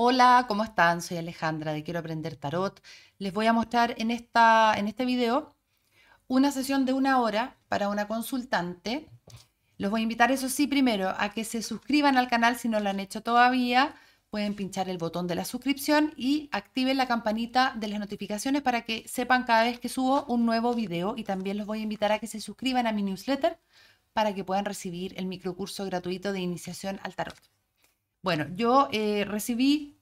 Hola, ¿cómo están? Soy Alejandra de Quiero Aprender Tarot. Les voy a mostrar en, esta, en este video una sesión de una hora para una consultante. Los voy a invitar, eso sí, primero a que se suscriban al canal si no lo han hecho todavía. Pueden pinchar el botón de la suscripción y activen la campanita de las notificaciones para que sepan cada vez que subo un nuevo video. Y también los voy a invitar a que se suscriban a mi newsletter para que puedan recibir el microcurso gratuito de iniciación al tarot. Bueno, yo eh, recibí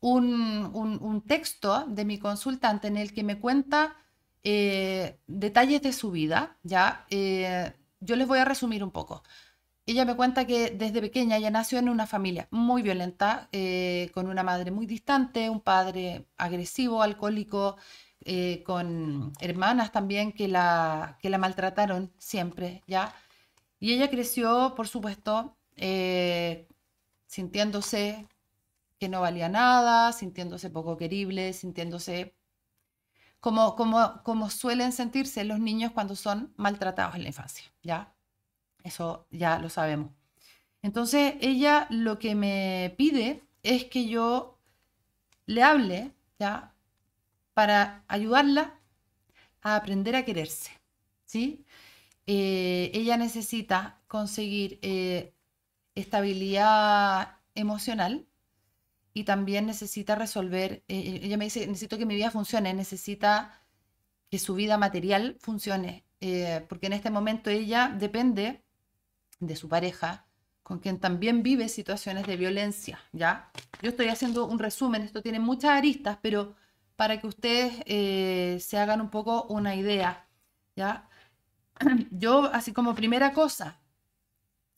un, texto de mi consultante en el que me cuenta eh, detalles de su vida, ¿ya? Eh, yo les voy a resumir un poco. Ella me cuenta que desde pequeña ella nació en una familia muy violenta, eh, con una madre muy distante, un padre agresivo, alcohólico, con hermanas también que la, que la maltrataron siempre, ¿ya? Y ella creció, por supuesto, sintiéndose que no valía nada, sintiéndose poco querible, sintiéndose como, como, suelen sentirse los niños cuando son maltratados en la infancia, ¿ya? Eso ya lo sabemos. Entonces ella lo que me pide es que yo le hable, ¿ya? Para ayudarla a aprender a quererse, ¿sí? Eh, ella necesita conseguir eh, estabilidad emocional y también necesita resolver, eh, ella me dice, necesito que mi vida funcione, necesita que su vida material funcione, eh, porque en este momento ella depende de su pareja, con quien también vive situaciones de violencia, ¿ya? Yo estoy haciendo un resumen, esto tiene muchas aristas, pero para que ustedes eh, se hagan un poco una idea, ¿ya? Yo, así como primera cosa,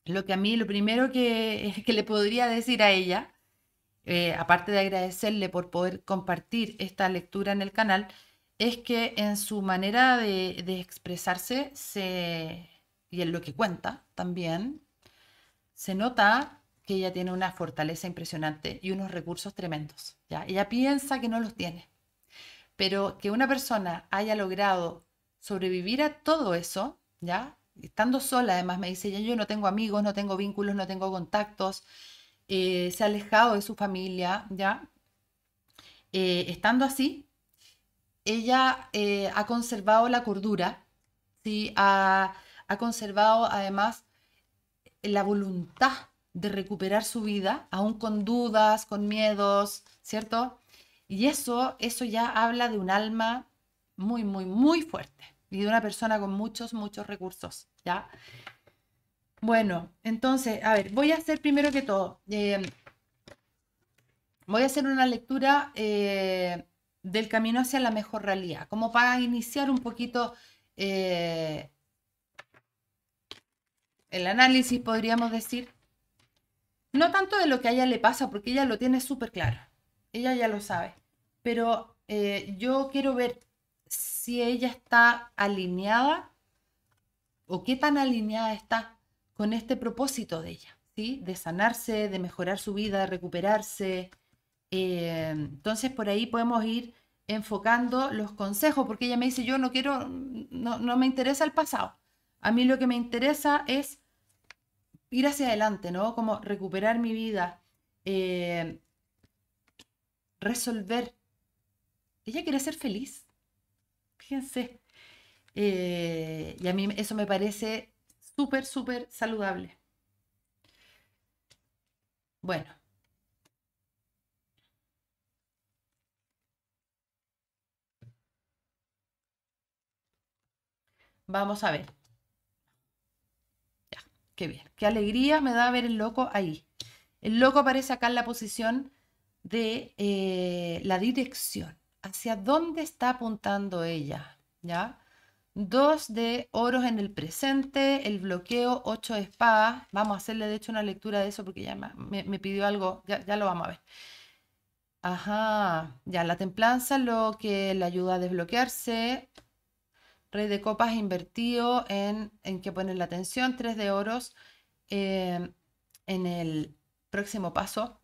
lo que a mí, lo primero que, que le podría decir a ella, eh, aparte de agradecerle por poder compartir esta lectura en el canal, es que en su manera de, expresarse y en lo que cuenta también, se nota que ella tiene una fortaleza impresionante y unos recursos tremendos. ¿ya? Ella piensa que no los tiene, pero que una persona haya logrado sobrevivir a todo eso, ¿ya? estando sola además me dice, ya yo no tengo amigos, no tengo vínculos, no tengo contactos, eh, se ha alejado de su familia, ¿ya? Eh, estando así, ella eh, ha conservado la cordura, ¿sí? Ha, conservado además la voluntad de recuperar su vida, aún con dudas, con miedos, ¿cierto? Y eso, eso ya habla de un alma muy, muy, muy fuerte y de una persona con muchos, muchos recursos, ¿ya? Bueno, entonces, a ver, voy a hacer primero que todo, eh, voy a hacer una lectura eh, del camino hacia la mejor realidad, como para iniciar un poquito eh, el análisis, podríamos decir. No tanto de lo que a ella le pasa, porque ella lo tiene súper claro, ella ya lo sabe, pero yo quiero ver si ella está alineada o qué tan alineada está con este propósito de ella, ¿sí? De sanarse, de mejorar su vida, de recuperarse. Eh, entonces por ahí podemos ir enfocando los consejos, porque ella me dice, yo no quiero, no, me interesa el pasado. A mí lo que me interesa es ir hacia adelante, ¿no? Como recuperar mi vida, eh, resolver. Ella quiere ser feliz. Fíjense. Eh, y a mí eso me parece súper, súper saludable. Bueno. Vamos a ver. Ya, qué bien. Qué alegría me da ver el loco ahí. El loco aparece acá en la posición de eh, la dirección. ¿Hacia dónde está apuntando ella? ¿Ya? Dos de oros en el presente, el bloqueo ocho de espadas. Vamos a hacerle de hecho una lectura de eso porque ya me, pidió algo, ya, lo vamos a ver. Ajá, ya la templanza lo que le ayuda a desbloquearse. Rey de copas invertido en, que poner la atención, tres de oros em, en el próximo paso.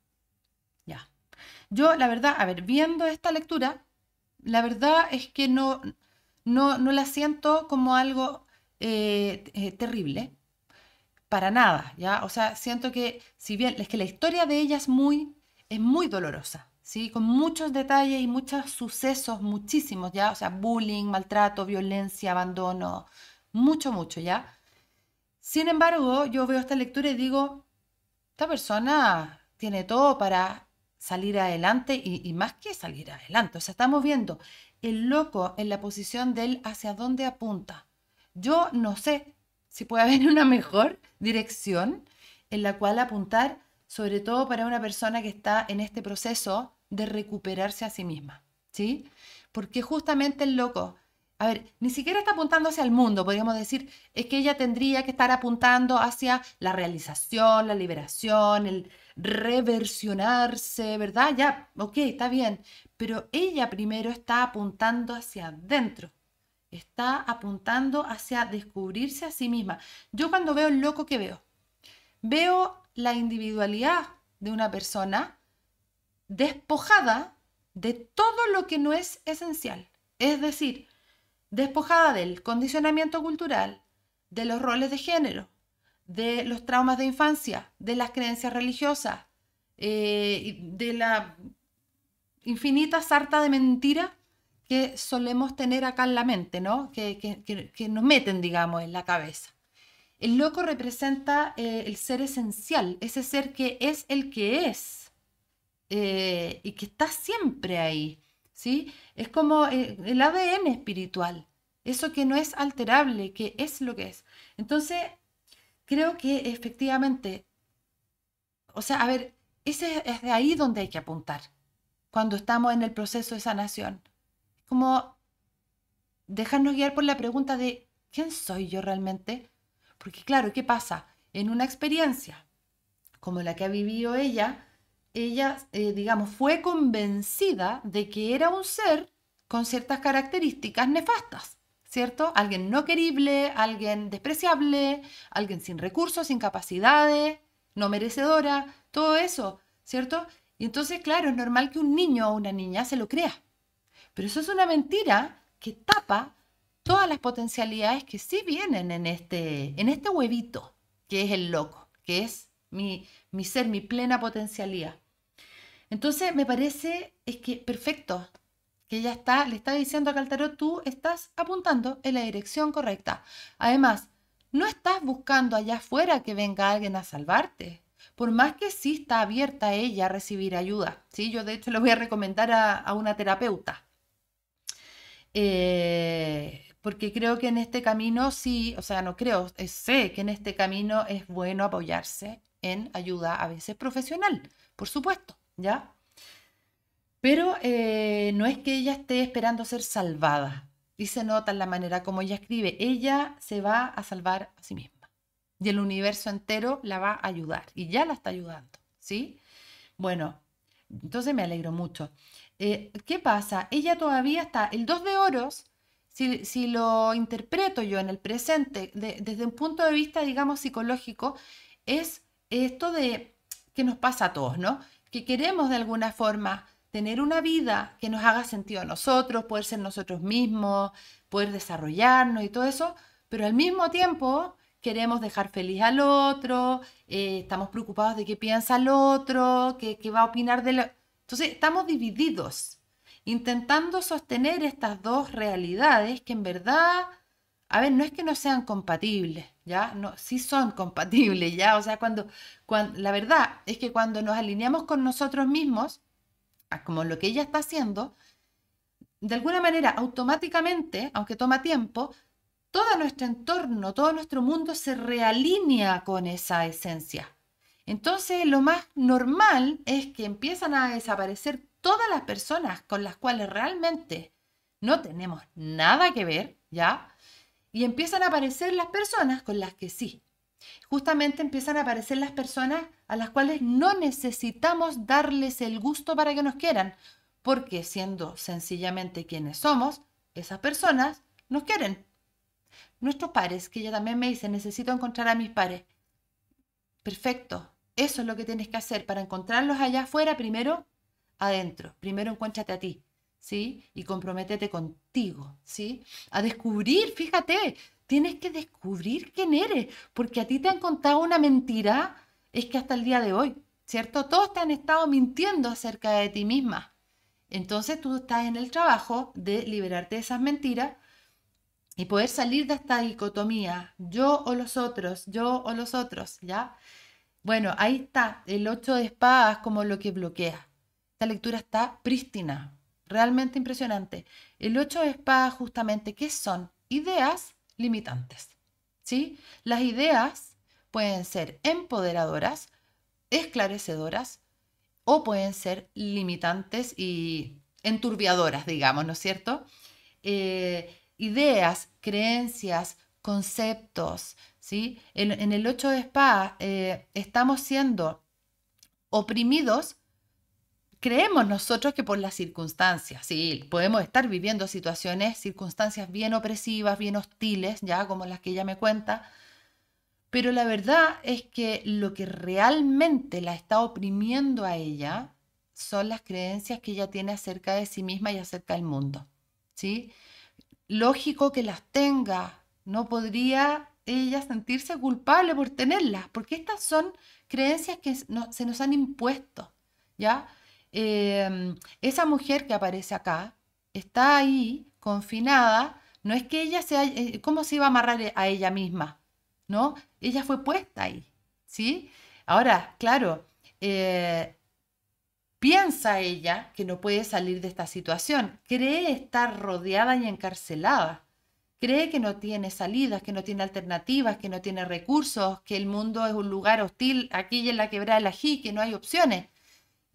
Ya. Yo la verdad, a ver, viendo esta lectura, la verdad es que no, no, no la siento como algo eh, eh, terrible, para nada, ¿ya? O sea, siento que, si bien, es que la historia de ella es muy, es muy dolorosa, ¿sí? Con muchos detalles y muchos sucesos, muchísimos, ¿ya? O sea, bullying, maltrato, violencia, abandono, mucho, mucho, ¿ya? Sin embargo, yo veo esta lectura y digo, esta persona tiene todo para salir adelante y, y más que salir adelante, o sea, estamos viendo el loco en la posición de él, hacia dónde apunta. Yo no sé si puede haber una mejor dirección en la cual apuntar, sobre todo para una persona que está en este proceso de recuperarse a sí misma, ¿sí? Porque justamente el loco, a ver, ni siquiera está apuntando hacia el mundo, podríamos decir, es que ella tendría que estar apuntando hacia la realización, la liberación, el, reversionarse, ¿verdad? Ya, ok, está bien, pero ella primero está apuntando hacia adentro, está apuntando hacia descubrirse a sí misma. Yo cuando veo el loco que veo, veo la individualidad de una persona despojada de todo lo que no es esencial, es decir, despojada del condicionamiento cultural, de los roles de género, de los traumas de infancia, de las creencias religiosas, eh, de la infinita sarta de mentiras que solemos tener acá en la mente, ¿no? Que, que, nos meten, digamos, en la cabeza. El loco representa eh, el ser esencial, ese ser que es el que es eh, y que está siempre ahí, ¿sí? Es como el ADN espiritual, eso que no es alterable, que es lo que es. Entonces, creo que efectivamente, o sea, a ver, ese es de ahí donde hay que apuntar cuando estamos en el proceso de sanación. Como dejarnos guiar por la pregunta de ¿quién soy yo realmente? Porque claro, ¿qué pasa? En una experiencia como la que ha vivido ella, ella, eh, digamos, fue convencida de que era un ser con ciertas características nefastas. ¿cierto? Alguien no querible, alguien despreciable, alguien sin recursos, sin capacidades, no merecedora, todo eso, ¿cierto? Y entonces, claro, es normal que un niño o una niña se lo crea. Pero eso es una mentira que tapa todas las potencialidades que sí vienen en este, en este huevito, que es el loco, que es mi, mi ser, mi plena potencialidad. Entonces, me parece, es que perfecto, que ya está, le está diciendo a Caltaro, tú estás apuntando en la dirección correcta. Además, no estás buscando allá afuera que venga alguien a salvarte. Por más que sí está abierta ella a recibir ayuda. ¿sí? Yo de hecho le voy a recomendar a, una terapeuta. Eh, porque creo que en este camino sí, o sea, no creo, sé que en este camino es bueno apoyarse en ayuda a veces profesional, por supuesto, ¿ya? Pero eh, no es que ella esté esperando ser salvada. Y se nota en la manera como ella escribe. Ella se va a salvar a sí misma. Y el universo entero la va a ayudar. Y ya la está ayudando. ¿Sí? Bueno, entonces me alegro mucho. Eh, ¿Qué pasa? Ella todavía está. El dos de oros, si, lo interpreto yo en el presente, desde un punto de vista, digamos, psicológico, es esto de que nos pasa a todos, ¿no? Que queremos de alguna forma tener una vida que nos haga sentido a nosotros, poder ser nosotros mismos, poder desarrollarnos y todo eso, pero al mismo tiempo queremos dejar feliz al otro, eh, estamos preocupados de qué piensa el otro, qué, va a opinar de lo Entonces estamos divididos, intentando sostener estas dos realidades que en verdad, a ver, no es que no sean compatibles, ¿ya? No, sí son compatibles, ¿ya? O sea, cuando, cuando la verdad es que cuando nos alineamos con nosotros mismos, como lo que ella está haciendo, de alguna manera, automáticamente, aunque toma tiempo, todo nuestro entorno, todo nuestro mundo se realinea con esa esencia. Entonces, lo más normal es que empiezan a desaparecer todas las personas con las cuales realmente no tenemos nada que ver, ¿ya? Y empiezan a aparecer las personas con las que sí justamente empiezan a aparecer las personas a las cuales no necesitamos darles el gusto para que nos quieran, porque siendo sencillamente quienes somos, esas personas nos quieren. Nuestros pares, que ella también me dice, necesito encontrar a mis pares. Perfecto, eso es lo que tienes que hacer para encontrarlos allá afuera, primero adentro, primero encuéntrate a ti, ¿sí? Y comprométete contigo, ¿sí? A descubrir, fíjate, Tienes que descubrir quién eres, porque a ti te han contado una mentira, es que hasta el día de hoy, ¿cierto? Todos te han estado mintiendo acerca de ti misma. Entonces tú estás en el trabajo de liberarte de esas mentiras y poder salir de esta dicotomía, yo o los otros, yo o los otros, ¿ya? Bueno, ahí está el ocho de espadas como lo que bloquea. Esta lectura está prístina, realmente impresionante. El ocho de espadas justamente, ¿qué son? Ideas limitantes. ¿sí? Las ideas pueden ser empoderadoras, esclarecedoras o pueden ser limitantes y enturbiadoras, digamos, ¿no es cierto? Eh, ideas, creencias, conceptos, ¿sí? En, el 8 de Spa eh, estamos siendo oprimidos creemos nosotros que por las circunstancias, sí, podemos estar viviendo situaciones, circunstancias bien opresivas, bien hostiles, ya como las que ella me cuenta, pero la verdad es que lo que realmente la está oprimiendo a ella son las creencias que ella tiene acerca de sí misma y acerca del mundo, ¿sí? Lógico que las tenga, no podría ella sentirse culpable por tenerlas, porque estas son creencias que se nos han impuesto, ¿ya? Em, esa mujer que aparece acá está ahí confinada, no es que ella sea, eh, ¿cómo se iba a amarrar a ella misma? ¿No? Ella fue puesta ahí, ¿sí? Ahora, claro, eh, piensa ella que no puede salir de esta situación, cree estar rodeada y encarcelada, cree que no tiene salidas, que no tiene alternativas, que no tiene recursos, que el mundo es un lugar hostil aquí y en la quebrada de la que no hay opciones.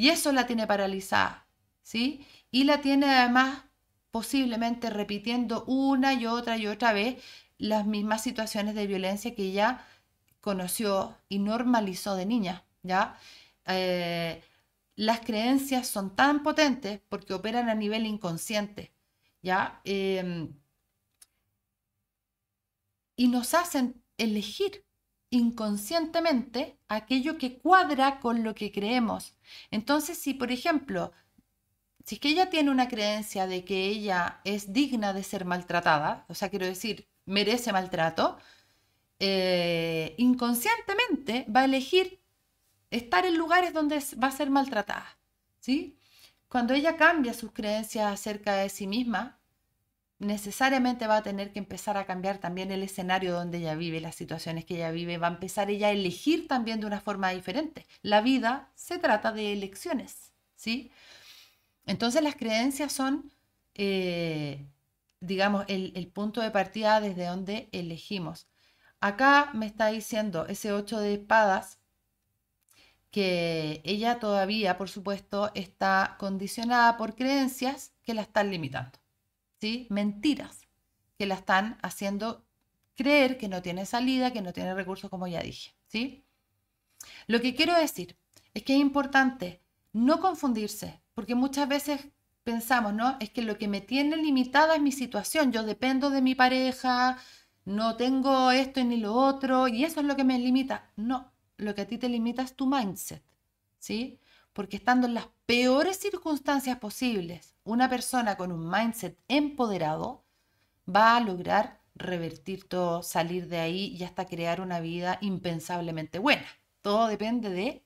Y eso la tiene paralizada, ¿sí? Y la tiene además posiblemente repitiendo una y otra y otra vez las mismas situaciones de violencia que ella conoció y normalizó de niña, ¿ya? Eh, las creencias son tan potentes porque operan a nivel inconsciente, ¿ya? Em, y nos hacen elegir inconscientemente aquello que cuadra con lo que creemos. Entonces, si por ejemplo, si es que ella tiene una creencia de que ella es digna de ser maltratada, o sea, quiero decir, merece maltrato, eh, inconscientemente va a elegir estar en lugares donde va a ser maltratada, ¿sí? Cuando ella cambia sus creencias acerca de sí misma, necesariamente va a tener que empezar a cambiar también el escenario donde ella vive, las situaciones que ella vive, va a empezar ella a elegir también de una forma diferente. La vida se trata de elecciones, ¿sí? Entonces las creencias son, eh, digamos, el, el punto de partida desde donde elegimos. Acá me está diciendo ese 8 de espadas que ella todavía, por supuesto, está condicionada por creencias que la están limitando mentiras que la están haciendo creer que no tiene salida, que no tiene recursos, como ya dije. ¿sí? Lo que quiero decir es que es importante no confundirse, porque muchas veces pensamos, ¿no? Es que lo que me tiene limitada es mi situación, yo dependo de mi pareja, no tengo esto ni lo otro, y eso es lo que me limita. No, lo que a ti te limita es tu mindset, ¿sí? Porque estando en las peores circunstancias posibles, una persona con un mindset empoderado va a lograr revertir todo, salir de ahí y hasta crear una vida impensablemente buena. Todo depende de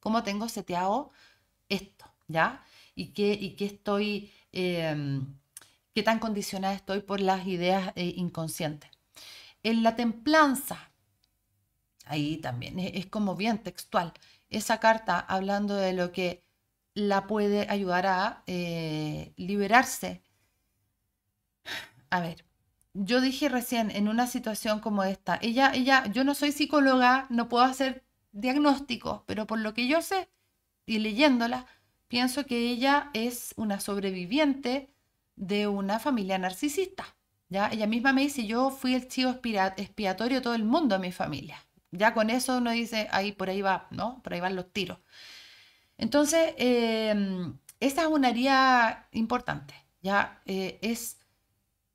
cómo tengo seteado esto, ¿ya? Y qué, y qué estoy, em, qué tan condicionada estoy por las ideas eh, inconscientes. En la templanza, ahí también es como bien textual, esa carta hablando de lo que la puede ayudar a eh, liberarse. A ver, yo dije recién, en una situación como esta, ella, ella, yo no soy psicóloga, no puedo hacer diagnósticos, pero por lo que yo sé y leyéndola, pienso que ella es una sobreviviente de una familia narcisista. ¿ya? Ella misma me dice, yo fui el chivo expiatorio todo el mundo a mi familia. Ya con eso uno dice, ahí por ahí va, ¿no? Por ahí van los tiros. Entonces, em, esa es una área importante, ¿ya? Eh, es,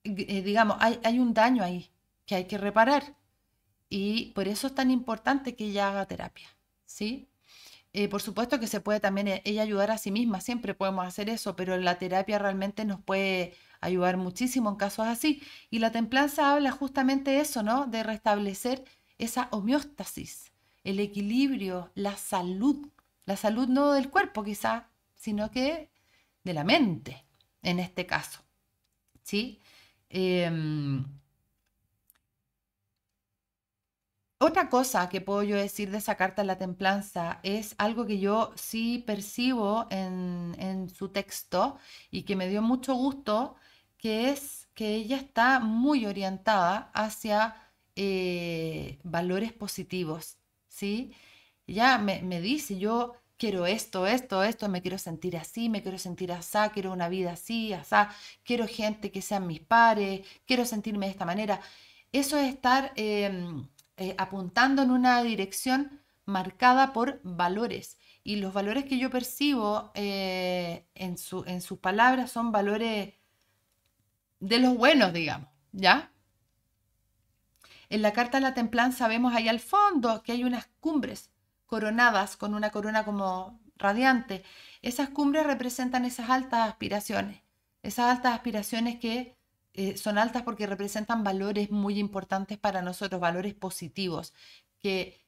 eh, digamos, hay, un daño ahí que hay que reparar y por eso es tan importante que ella haga terapia, ¿sí? Eh, por supuesto que se puede también ella ayudar a sí misma, siempre podemos hacer eso, pero la terapia realmente nos puede ayudar muchísimo en casos así. Y la templanza habla justamente eso, ¿no? De restablecer esa homeostasis, el equilibrio, la salud la salud no del cuerpo quizá, sino que de la mente, en este caso. ¿Sí? Em, otra cosa que puedo yo decir de esa carta de la templanza es algo que yo sí percibo en, su texto y que me dio mucho gusto, que es que ella está muy orientada hacia eh, valores positivos, ¿sí? ya me, dice, yo quiero esto, esto, esto, me quiero sentir así, me quiero sentir así, quiero una vida así, así quiero gente que sean mis pares, quiero sentirme de esta manera. Eso es estar em, eh, apuntando en una dirección marcada por valores. Y los valores que yo percibo eh, en, su, en sus palabras son valores de los buenos, digamos, ¿ya? En la carta de la templanza vemos ahí al fondo que hay unas cumbres coronadas con una corona como radiante. Esas cumbres representan esas altas aspiraciones, esas altas aspiraciones que eh, son altas porque representan valores muy importantes para nosotros, valores positivos, que,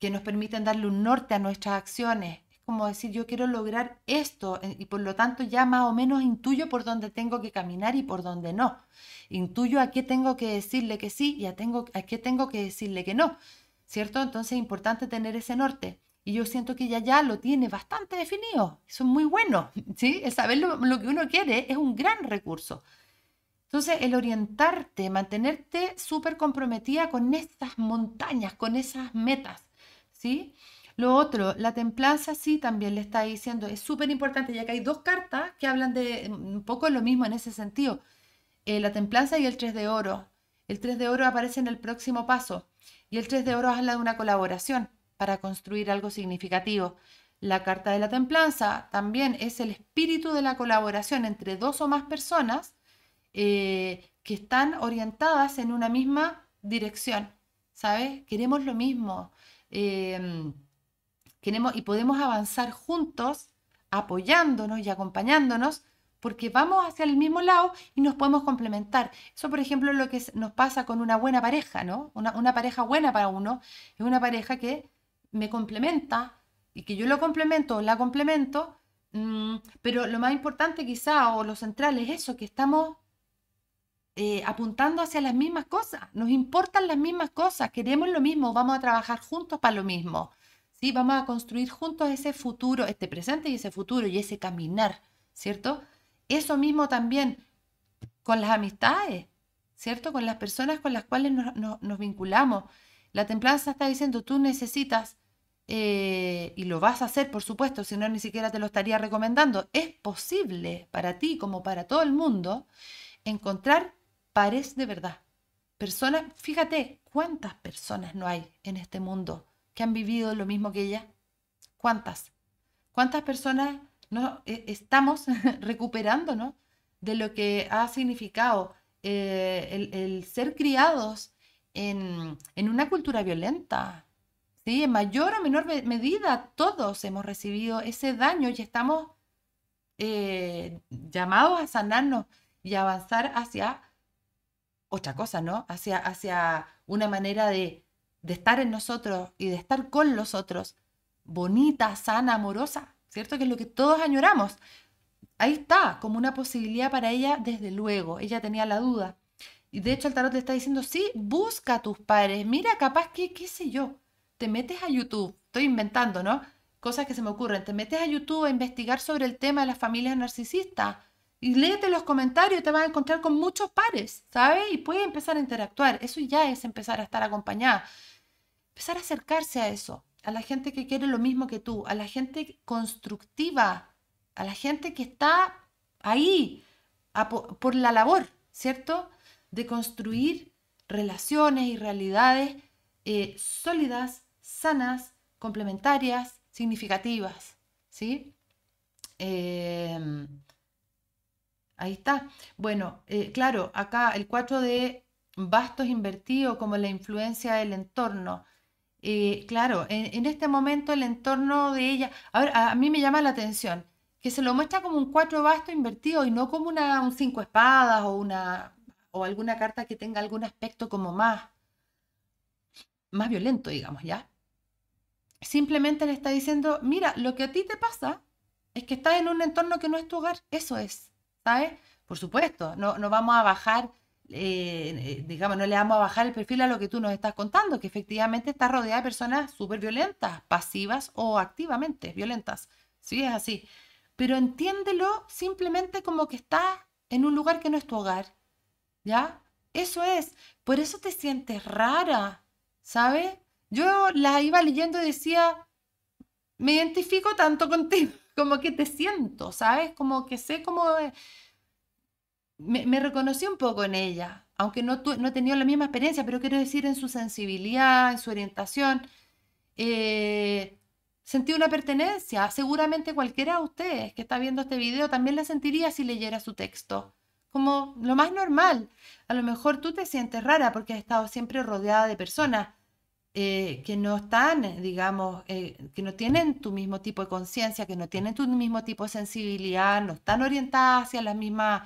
que nos permiten darle un norte a nuestras acciones. Es como decir, yo quiero lograr esto eh, y por lo tanto ya más o menos intuyo por dónde tengo que caminar y por dónde no. Intuyo a qué tengo que decirle que sí y tengo, a qué tengo que decirle que no. ¿cierto? Entonces es importante tener ese norte. Y yo siento que ya ya lo tiene bastante definido. Eso es muy bueno, ¿sí? El saber lo, que uno quiere es un gran recurso. Entonces, el orientarte, mantenerte súper comprometida con estas montañas, con esas metas, ¿sí? Lo otro, la templanza sí también le está diciendo, es súper importante, ya que hay dos cartas que hablan de mm, un poco lo mismo en ese sentido. Eh, la templanza y el 3 de oro. El 3 de oro aparece en el próximo paso. Y el 3 de oro habla de una colaboración para construir algo significativo. La carta de la templanza también es el espíritu de la colaboración entre dos o más personas eh, que están orientadas en una misma dirección. ¿Sabes? Queremos lo mismo. Em, queremos y podemos avanzar juntos, apoyándonos y acompañándonos porque vamos hacia el mismo lado y nos podemos complementar. Eso, por ejemplo, es lo que nos pasa con una buena pareja, ¿no? Una, pareja buena para uno es una pareja que me complementa y que yo lo complemento o la complemento, mm, pero lo más importante quizá o lo central es eso, que estamos eh, apuntando hacia las mismas cosas, nos importan las mismas cosas, queremos lo mismo, vamos a trabajar juntos para lo mismo. ¿Sí? Vamos a construir juntos ese futuro, este presente y ese futuro y ese caminar, ¿cierto? Eso mismo también con las amistades, ¿cierto? Con las personas con las cuales nos, vinculamos. La templanza está diciendo, tú necesitas, eh, y lo vas a hacer, por supuesto, si no, ni siquiera te lo estaría recomendando. Es posible para ti, como para todo el mundo, encontrar pares de verdad. Personas, fíjate, ¿cuántas personas no hay en este mundo que han vivido lo mismo que ella? ¿Cuántas? ¿Cuántas personas no e, estamos recuperándonos de lo que ha significado eh, el, ser criados en, una cultura violenta. ¿sí? En mayor o menor medida todos hemos recibido ese daño y estamos eh, llamados a sanarnos y avanzar hacia otra cosa, ¿no? Hacia, hacia una manera de, de estar en nosotros y de estar con los otros, bonita, sana, amorosa. ¿cierto? Que es lo que todos añoramos. Ahí está, como una posibilidad para ella desde luego. Ella tenía la duda. Y de hecho el tarot le está diciendo, sí, busca a tus padres. Mira, capaz que, qué sé yo, te metes a YouTube. Estoy inventando, ¿no? Cosas que se me ocurren. Te metes a YouTube a investigar sobre el tema de las familias narcisistas. Y léete los comentarios, te vas a encontrar con muchos pares, ¿sabes? Y puedes empezar a interactuar. Eso ya es empezar a estar acompañada. Empezar a acercarse a eso a la gente que quiere lo mismo que tú, a la gente constructiva, a la gente que está ahí por la labor, ¿cierto? De construir relaciones y realidades eh, sólidas, sanas, complementarias, significativas, ¿sí? Em, ahí está. Bueno, eh, claro, acá el 4 de bastos invertido como la influencia del entorno. Eh, claro, en, este momento el entorno de ella, a, a, mí me llama la atención, que se lo muestra como un cuatro basto invertido y no como una, un cinco espadas o, una, o alguna carta que tenga algún aspecto como más, más violento, digamos, ¿ya? Simplemente le está diciendo, mira, lo que a ti te pasa es que estás en un entorno que no es tu hogar, eso es, ¿sabes? Por supuesto, no, no vamos a bajar eh, eh, digamos, no le vamos a bajar el perfil a lo que tú nos estás contando, que efectivamente estás rodeada de personas súper violentas, pasivas o activamente violentas. Sí, es así. Pero entiéndelo simplemente como que estás en un lugar que no es tu hogar. ¿Ya? Eso es. Por eso te sientes rara, ¿sabes? Yo la iba leyendo y decía, me identifico tanto contigo, como que te siento, ¿sabes? Como que sé cómo... Eh, me, reconocí un poco en ella, aunque no, he tenido la misma experiencia, pero quiero decir en su sensibilidad, en su orientación. Eh, sentí una pertenencia. Seguramente cualquiera de ustedes que está viendo este video también la sentiría si leyera su texto. Como lo más normal. A lo mejor tú te sientes rara porque has estado siempre rodeada de personas eh, que no están, eh, digamos, que no tienen tu mismo tipo de conciencia, que no tienen tu mismo tipo de sensibilidad, no están orientadas hacia las mismas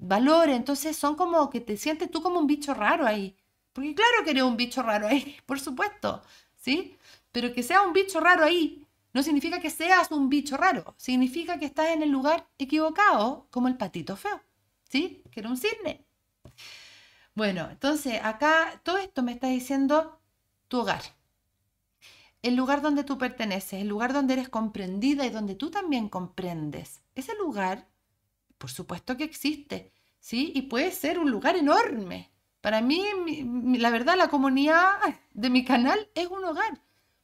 valores. Entonces son como que te sientes tú como un bicho raro ahí. Porque claro que eres un bicho raro ahí, por supuesto, ¿sí? Pero que sea un bicho raro ahí no significa que seas un bicho raro, significa que estás en el lugar equivocado, como el patito feo, ¿sí? Que era un cisne. Bueno, entonces acá todo esto me está diciendo tu hogar, el lugar donde tú perteneces, el lugar donde eres comprendida y donde tú también comprendes. Ese lugar por supuesto que existe, ¿sí? Y puede ser un lugar enorme. Para mí, la verdad, la comunidad de mi canal es un hogar,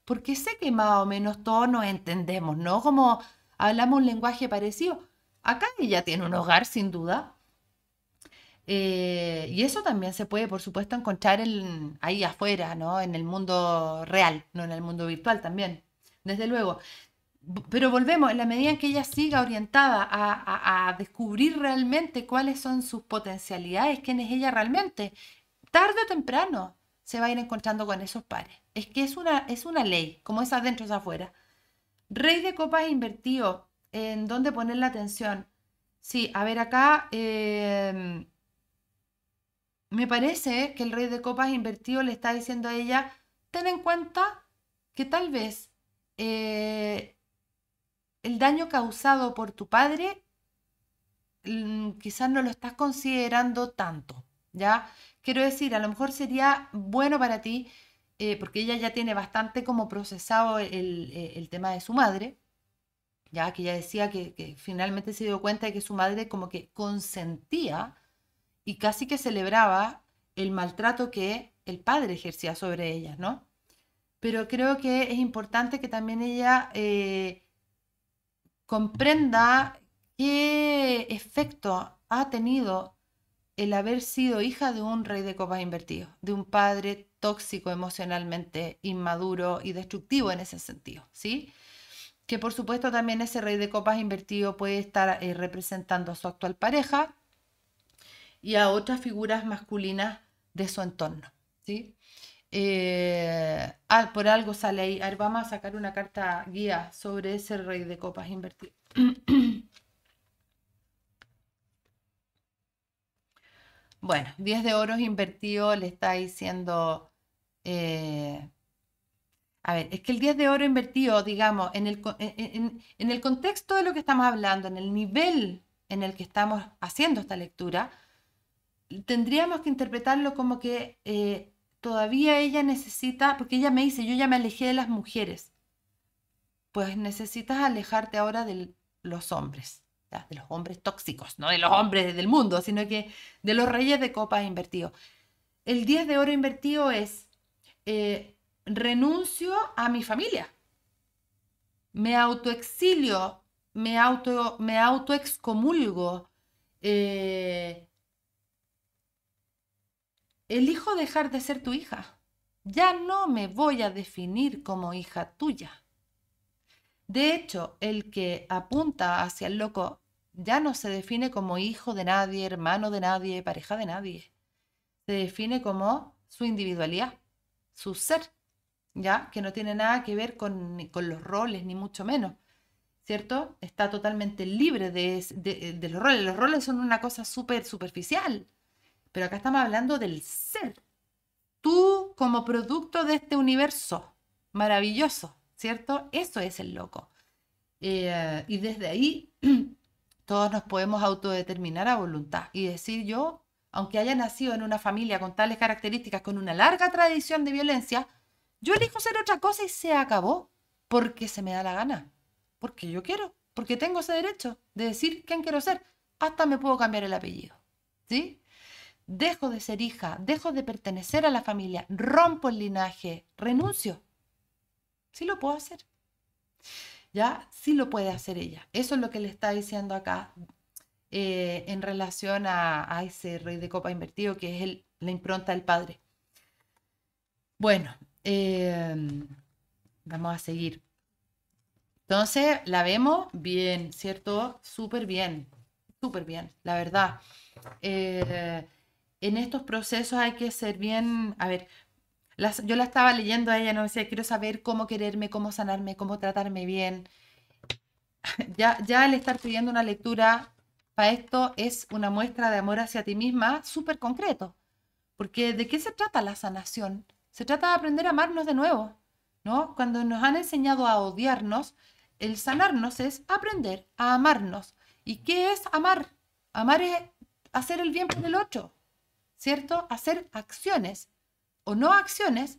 porque sé que más o menos todos nos entendemos, ¿no? Como hablamos un lenguaje parecido. Acá ella tiene un hogar, sin duda. Eh, y eso también se puede, por supuesto, encontrar en, ahí afuera, ¿no? En el mundo real, no en el mundo virtual también. Desde luego pero volvemos, en la medida en que ella siga orientada a, descubrir realmente cuáles son sus potencialidades, quién es ella realmente, tarde o temprano se va a ir encontrando con esos pares. Es que es una, es una ley, como es adentro es afuera. Rey de copas invertido, ¿en dónde poner la atención? Sí, a ver acá, em, me parece que el rey de copas invertido le está diciendo a ella, ten en cuenta que tal vez... Eh, el daño causado por tu padre mm, quizás no lo estás considerando tanto, ¿ya? Quiero decir, a lo mejor sería bueno para ti, eh, porque ella ya tiene bastante como procesado eh, el, tema de su madre, ya que ella decía que, finalmente se dio cuenta de que su madre como que consentía y casi que celebraba el maltrato que el padre ejercía sobre ella, ¿no? Pero creo que es importante que también ella eh, comprenda qué efecto ha tenido el haber sido hija de un rey de copas invertido, de un padre tóxico emocionalmente, inmaduro y destructivo en ese sentido, ¿sí? Que por supuesto también ese rey de copas invertido puede estar eh, representando a su actual pareja y a otras figuras masculinas de su entorno, ¿sí? Eh, por algo sale ahí. vamos a sacar una carta guía sobre ese rey de copas invertido. bueno, 10 de oros invertido le está diciendo... Eh, a ver, es que el 10 de oro invertido, digamos, en el, contexto de lo que estamos hablando, en el nivel en el que estamos haciendo esta lectura, tendríamos que interpretarlo como que eh, todavía ella necesita, porque ella me dice, yo ya me alejé de las mujeres, pues necesitas alejarte ahora de los hombres, de los hombres tóxicos, no de los hombres del mundo, sino que de los reyes de copas invertidos. El 10 de oro invertido es, eh, renuncio a mi familia, me autoexilio, me, auto, me autoexcomulgo, eh, elijo dejar de ser tu hija. Ya no me voy a definir como hija tuya. De hecho, el que apunta hacia el loco ya no se define como hijo de nadie, hermano de nadie, pareja de nadie. Se define como su individualidad, su ser, ¿ya? Que no tiene nada que ver con, los roles, ni mucho menos, ¿cierto? Está totalmente libre de, de los roles. Los roles son una cosa súper superficial. Pero acá estamos hablando del ser. Tú como producto de este universo maravilloso, ¿cierto? Eso es el loco. Eh, y desde ahí todos nos podemos autodeterminar a voluntad y decir yo, aunque haya nacido en una familia con tales características, con una larga tradición de violencia, yo elijo ser otra cosa y se acabó porque se me da la gana, porque yo quiero, porque tengo ese derecho de decir quién quiero ser. Hasta me puedo cambiar el apellido, ¿sí? dejo de ser hija, dejo de pertenecer a la familia, rompo el linaje, renuncio. Sí lo puedo hacer. Ya, sí lo puede hacer ella. Eso es lo que le está diciendo acá eh, en relación a, ese rey de copa invertido que es la impronta del padre. Bueno, em, vamos a seguir. Entonces, la vemos bien, ¿cierto? Súper bien, súper bien, la verdad. Eh, en estos procesos hay que ser bien, a ver, yo la estaba leyendo a ella, no sé, quiero saber cómo quererme, cómo sanarme, cómo tratarme bien. Ya, ya al estar pidiendo una lectura para esto es una muestra de amor hacia ti misma súper concreto. Porque ¿de qué se trata la sanación? Se trata de aprender a amarnos de nuevo, ¿no? Cuando nos han enseñado a odiarnos, el sanarnos es aprender a amarnos. ¿Y qué es amar? Amar es hacer el bien por el otro, ¿cierto? Hacer acciones o no acciones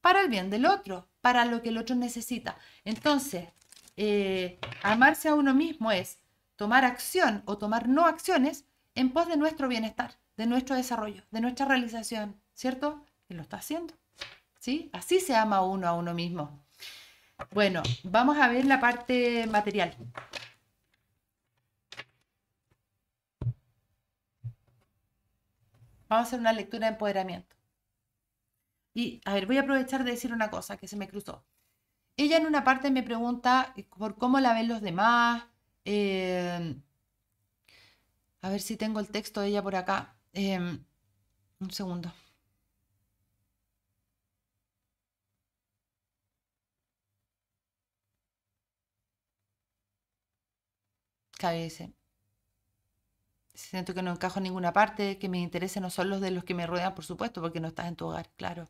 para el bien del otro, para lo que el otro necesita. Entonces, eh, amarse a uno mismo es tomar acción o tomar no acciones en pos de nuestro bienestar, de nuestro desarrollo, de nuestra realización, ¿cierto? Y lo está haciendo. ¿Sí? Así se ama uno a uno mismo. Bueno, vamos a ver la parte material. Vamos a hacer una lectura de empoderamiento. Y, a ver, voy a aprovechar de decir una cosa que se me cruzó. Ella en una parte me pregunta eh, por cómo la ven los demás. Em, a ver si tengo el texto de ella por acá. Em, un segundo. Cabeza siento que no encajo en ninguna parte, que me intereses no son los de los que me rodean, por supuesto, porque no estás en tu hogar, claro.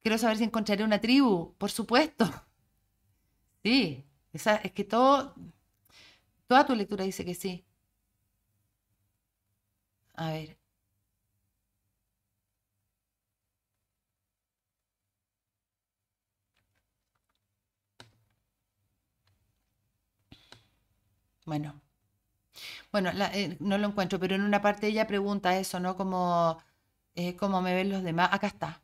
Quiero saber si encontraré una tribu, por supuesto. Sí, esa, es que todo, toda tu lectura dice que sí. A ver. Bueno. Bueno, eh, no lo encuentro, pero en una parte ella pregunta eso, ¿no? Como, eh, ¿cómo me ven los demás? Acá está.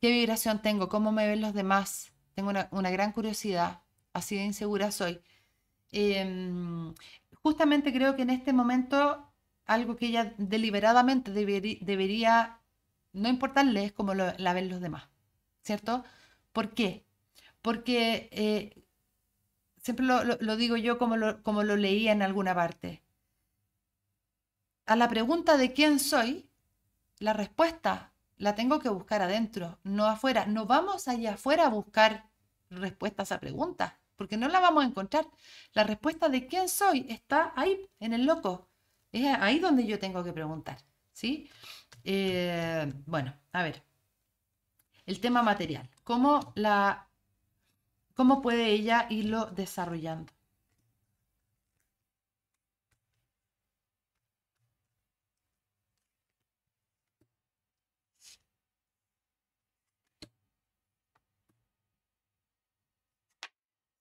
¿Qué vibración tengo? ¿Cómo me ven los demás? Tengo una, gran curiosidad, así de insegura soy. Em, justamente creo que en este momento algo que ella deliberadamente debería, no importarle es cómo la ven los demás, ¿cierto? ¿Por qué? Porque eh, Siempre lo, digo yo como lo, como lo leía en alguna parte. A la pregunta de quién soy, la respuesta la tengo que buscar adentro, no afuera. No vamos allá afuera a buscar respuestas a preguntas, porque no la vamos a encontrar. La respuesta de quién soy está ahí, en el loco. Es ahí donde yo tengo que preguntar, ¿sí? Eh, bueno, a ver. El tema material. ¿Cómo la ¿Cómo puede ella irlo desarrollando?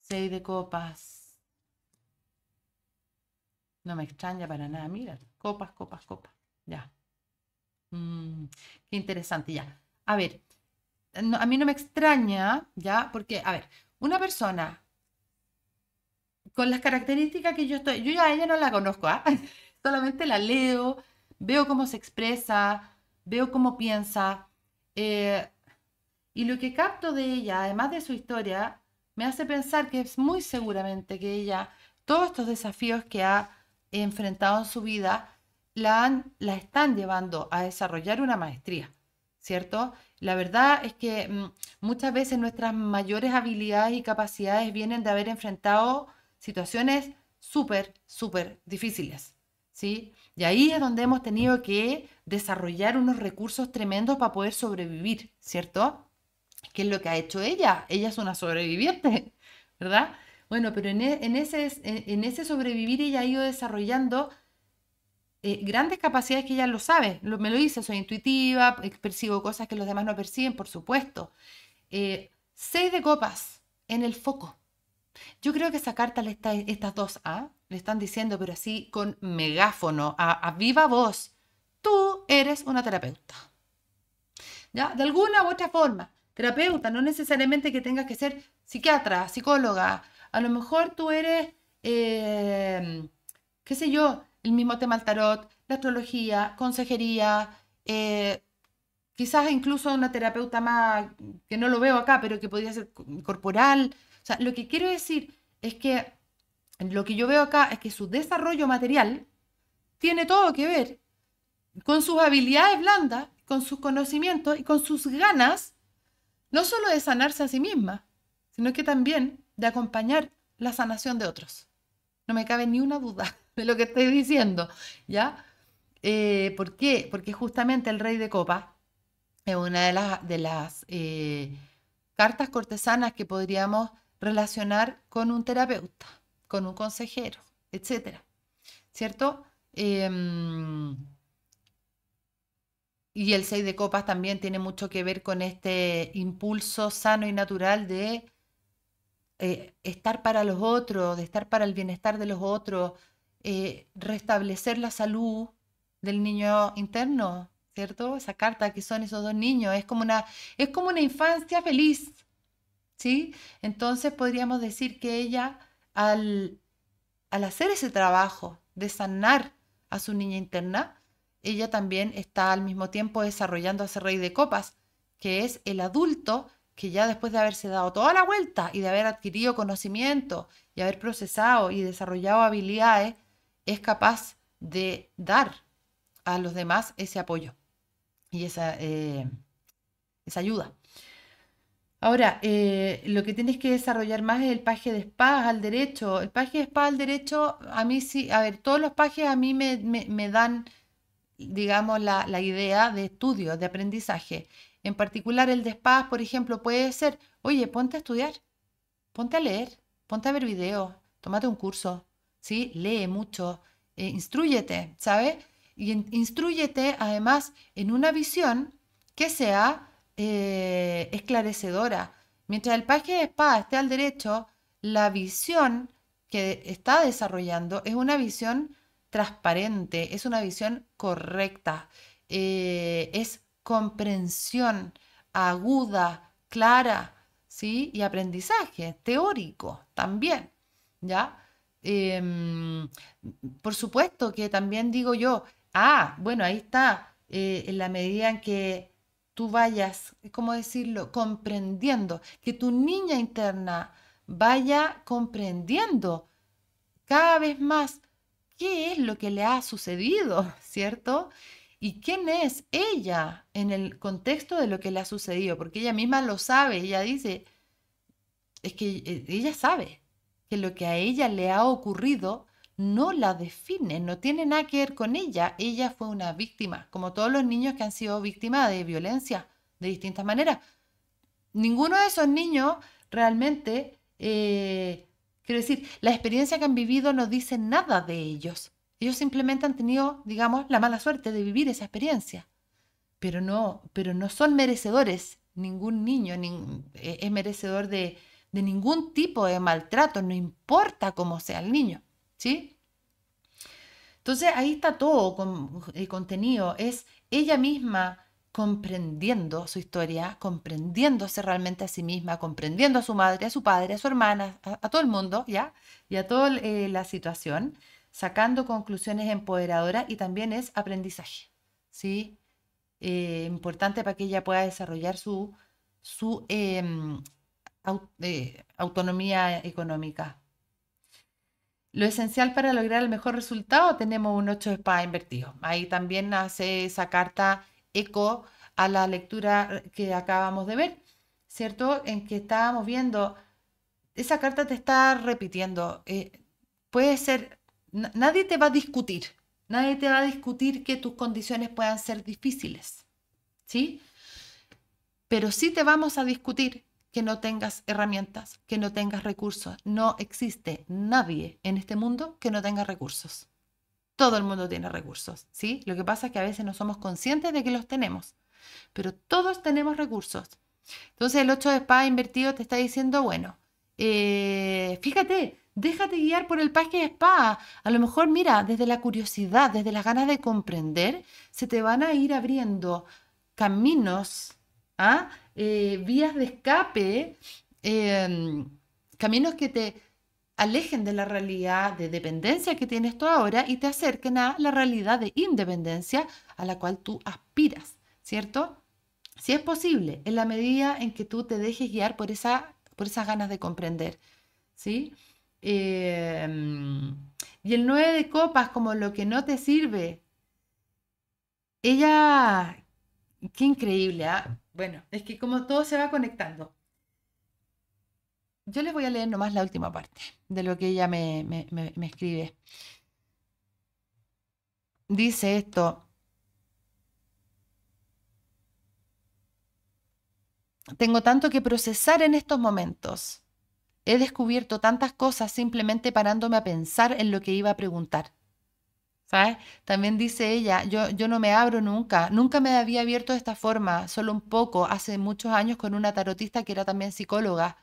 Seis de copas. No me extraña para nada. Mira, copas, copas, copas. Ya. Mm, qué interesante, ya. A ver, a mí no me extraña, ya, porque, a ver, una persona con las características que yo estoy, yo ya a ella no la conozco, ¿ah? solamente la leo, veo cómo se expresa, veo cómo piensa, eh, y lo que capto de ella, además de su historia, me hace pensar que es muy seguramente que ella, todos estos desafíos que ha enfrentado en su vida, la, han, la están llevando a desarrollar una maestría. ¿cierto? La verdad es que mm, muchas veces nuestras mayores habilidades y capacidades vienen de haber enfrentado situaciones súper, súper difíciles, ¿sí? Y ahí es donde hemos tenido que desarrollar unos recursos tremendos para poder sobrevivir, ¿cierto? ¿Qué es lo que ha hecho ella? Ella es una sobreviviente, ¿verdad? Bueno, pero en, e, ese, en ese sobrevivir ella ha ido desarrollando eh, grandes capacidades que ella lo sabe, me lo dice, soy intuitiva, eh, percibo cosas que los demás no perciben, por supuesto. Eh, seis de copas en el foco. Yo creo que esa carta le está, estas dos A ¿ah? le están diciendo, pero así con megáfono, a, viva voz, tú eres una terapeuta. ¿Ya? De alguna u otra forma, terapeuta, no necesariamente que tengas que ser psiquiatra, psicóloga, a lo mejor tú eres, qué sé yo, el mismo tema del tarot, la astrología, consejería, eh, quizás incluso una terapeuta más, que no lo veo acá, pero que podría ser corporal. O sea, lo que quiero decir es que lo que yo veo acá es que su desarrollo material tiene todo que ver con sus habilidades blandas, con sus conocimientos y con sus ganas, no solo de sanarse a sí misma, sino que también de acompañar la sanación de otros. No me cabe ni una duda de lo que estoy diciendo, ¿ya? Eh, ¿Por qué? Porque justamente el rey de copas es una de las, de las eh, cartas cortesanas que podríamos relacionar con un terapeuta, con un consejero, etc. ¿Cierto? Em, y el 6 de copas también tiene mucho que ver con este impulso sano y natural de eh, estar para los otros, de estar para el bienestar de los otros, eh, restablecer la salud del niño interno, ¿cierto? Esa carta que son esos dos niños, es como una, es como una infancia feliz, ¿sí? Entonces podríamos decir que ella, al, al hacer ese trabajo de sanar a su niña interna, ella también está al mismo tiempo desarrollando a ese rey de copas, que es el adulto que ya después de haberse dado toda la vuelta y de haber adquirido conocimiento y haber procesado y desarrollado habilidades, es capaz de dar a los demás ese apoyo y esa, eh, esa ayuda. Ahora, eh, lo que tienes que desarrollar más es el paje de espadas al derecho. El paje de SPA al derecho, a mí sí, a ver, todos los pajes a mí me, dan, digamos, la, idea de estudio, de aprendizaje. En particular, el de espadas, por ejemplo, puede ser, oye, ponte a estudiar, ponte a leer, ponte a ver videos, tómate un curso, ¿sí? Lee mucho, eh, instruyete, ¿sabe? Y instruyete además en una visión que sea eh, esclarecedora. Mientras el paje de espada esté al derecho, la visión que está desarrollando es una visión transparente, es una visión correcta, eh, es comprensión aguda, clara, ¿sí? Y aprendizaje teórico también, ¿ya? Em, por supuesto que también digo yo, ah, bueno, ahí está, eh, en la medida en que tú vayas, ¿cómo decirlo?, comprendiendo, que tu niña interna vaya comprendiendo cada vez más qué es lo que le ha sucedido, ¿cierto? ¿Y quién es ella en el contexto de lo que le ha sucedido? Porque ella misma lo sabe, ella dice, es que eh, ella sabe, que lo que a ella le ha ocurrido no la define, no tiene nada que ver con ella. Ella fue una víctima, como todos los niños que han sido víctimas de violencia de distintas maneras. Ninguno de esos niños realmente, eh, quiero decir, la experiencia que han vivido no dice nada de ellos. Ellos simplemente han tenido, digamos, la mala suerte de vivir esa experiencia. Pero no, pero no son merecedores. Ningún niño eh, es merecedor de, de ningún tipo de maltrato, no importa cómo sea el niño, ¿sí? Entonces ahí está todo el contenido, es ella misma comprendiendo su historia, comprendiéndose realmente a sí misma, comprendiendo a su madre, a su padre, a su hermana, a, todo el mundo, ¿ya? Y a toda eh, la situación, sacando conclusiones empoderadoras y también es aprendizaje, ¿sí? Eh, importante para que ella pueda desarrollar su, su em, autonomía económica. Lo esencial para lograr el mejor resultado, tenemos un 8 de invertido. Ahí también hace esa carta eco a la lectura que acabamos de ver, ¿cierto? En que estábamos viendo, esa carta te está repitiendo. Eh, puede ser, nadie te va a discutir, nadie te va a discutir que tus condiciones puedan ser difíciles, ¿sí? Pero sí te vamos a discutir que no tengas herramientas, que no tengas recursos. No existe nadie en este mundo que no tenga recursos. Todo el mundo tiene recursos, ¿sí? Lo que pasa es que a veces no somos conscientes de que los tenemos, pero todos tenemos recursos. Entonces el 8 de espada invertido te está diciendo, bueno, eh, fíjate, déjate guiar por el paje de espada. A lo mejor, mira, desde la curiosidad, desde las ganas de comprender, se te van a ir abriendo caminos, ¿ah? Eh, vías de escape, em, caminos que te alejen de la realidad de dependencia que tienes tú ahora y te acerquen a la realidad de independencia a la cual tú aspiras, ¿cierto? Si es posible, en la medida en que tú te dejes guiar por, esa, por esas ganas de comprender, ¿sí? Em, y el 9 de copas como lo que no te sirve. Ella, qué increíble, ¿eh? Bueno, es que como todo se va conectando. Yo les voy a leer nomás la última parte de lo que ella me, me escribe. Dice esto. Tengo tanto que procesar en estos momentos. He descubierto tantas cosas simplemente parándome a pensar en lo que iba a preguntar. También dice ella, yo, yo no me abro nunca, nunca me había abierto de esta forma, solo un poco, hace muchos años con una tarotista que era también psicóloga.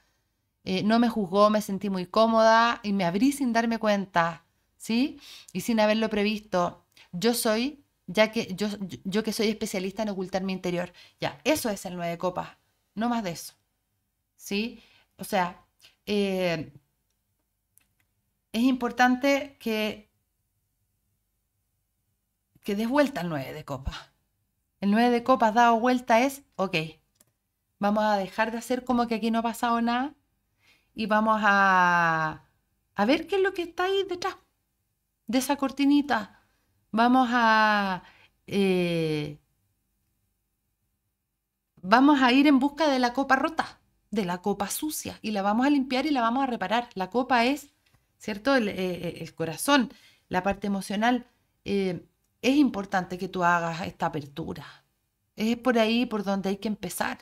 Eh, no me juzgó, me sentí muy cómoda y me abrí sin darme cuenta, ¿sí? Y sin haberlo previsto. Yo soy, ya que yo, yo que soy especialista en ocultar mi interior. Ya, eso es el nueve de copas, no más de eso, ¿sí? O sea, eh, es importante que que des vuelta al 9 de copa El 9 de copas dado vuelta es, ok, vamos a dejar de hacer como que aquí no ha pasado nada y vamos a, a ver qué es lo que está ahí detrás de esa cortinita. Vamos a... Eh, vamos a ir en busca de la copa rota, de la copa sucia, y la vamos a limpiar y la vamos a reparar. La copa es, ¿cierto? El, eh, eh, corazón, la parte emocional es importante que tú hagas esta apertura. Es por ahí por donde hay que empezar.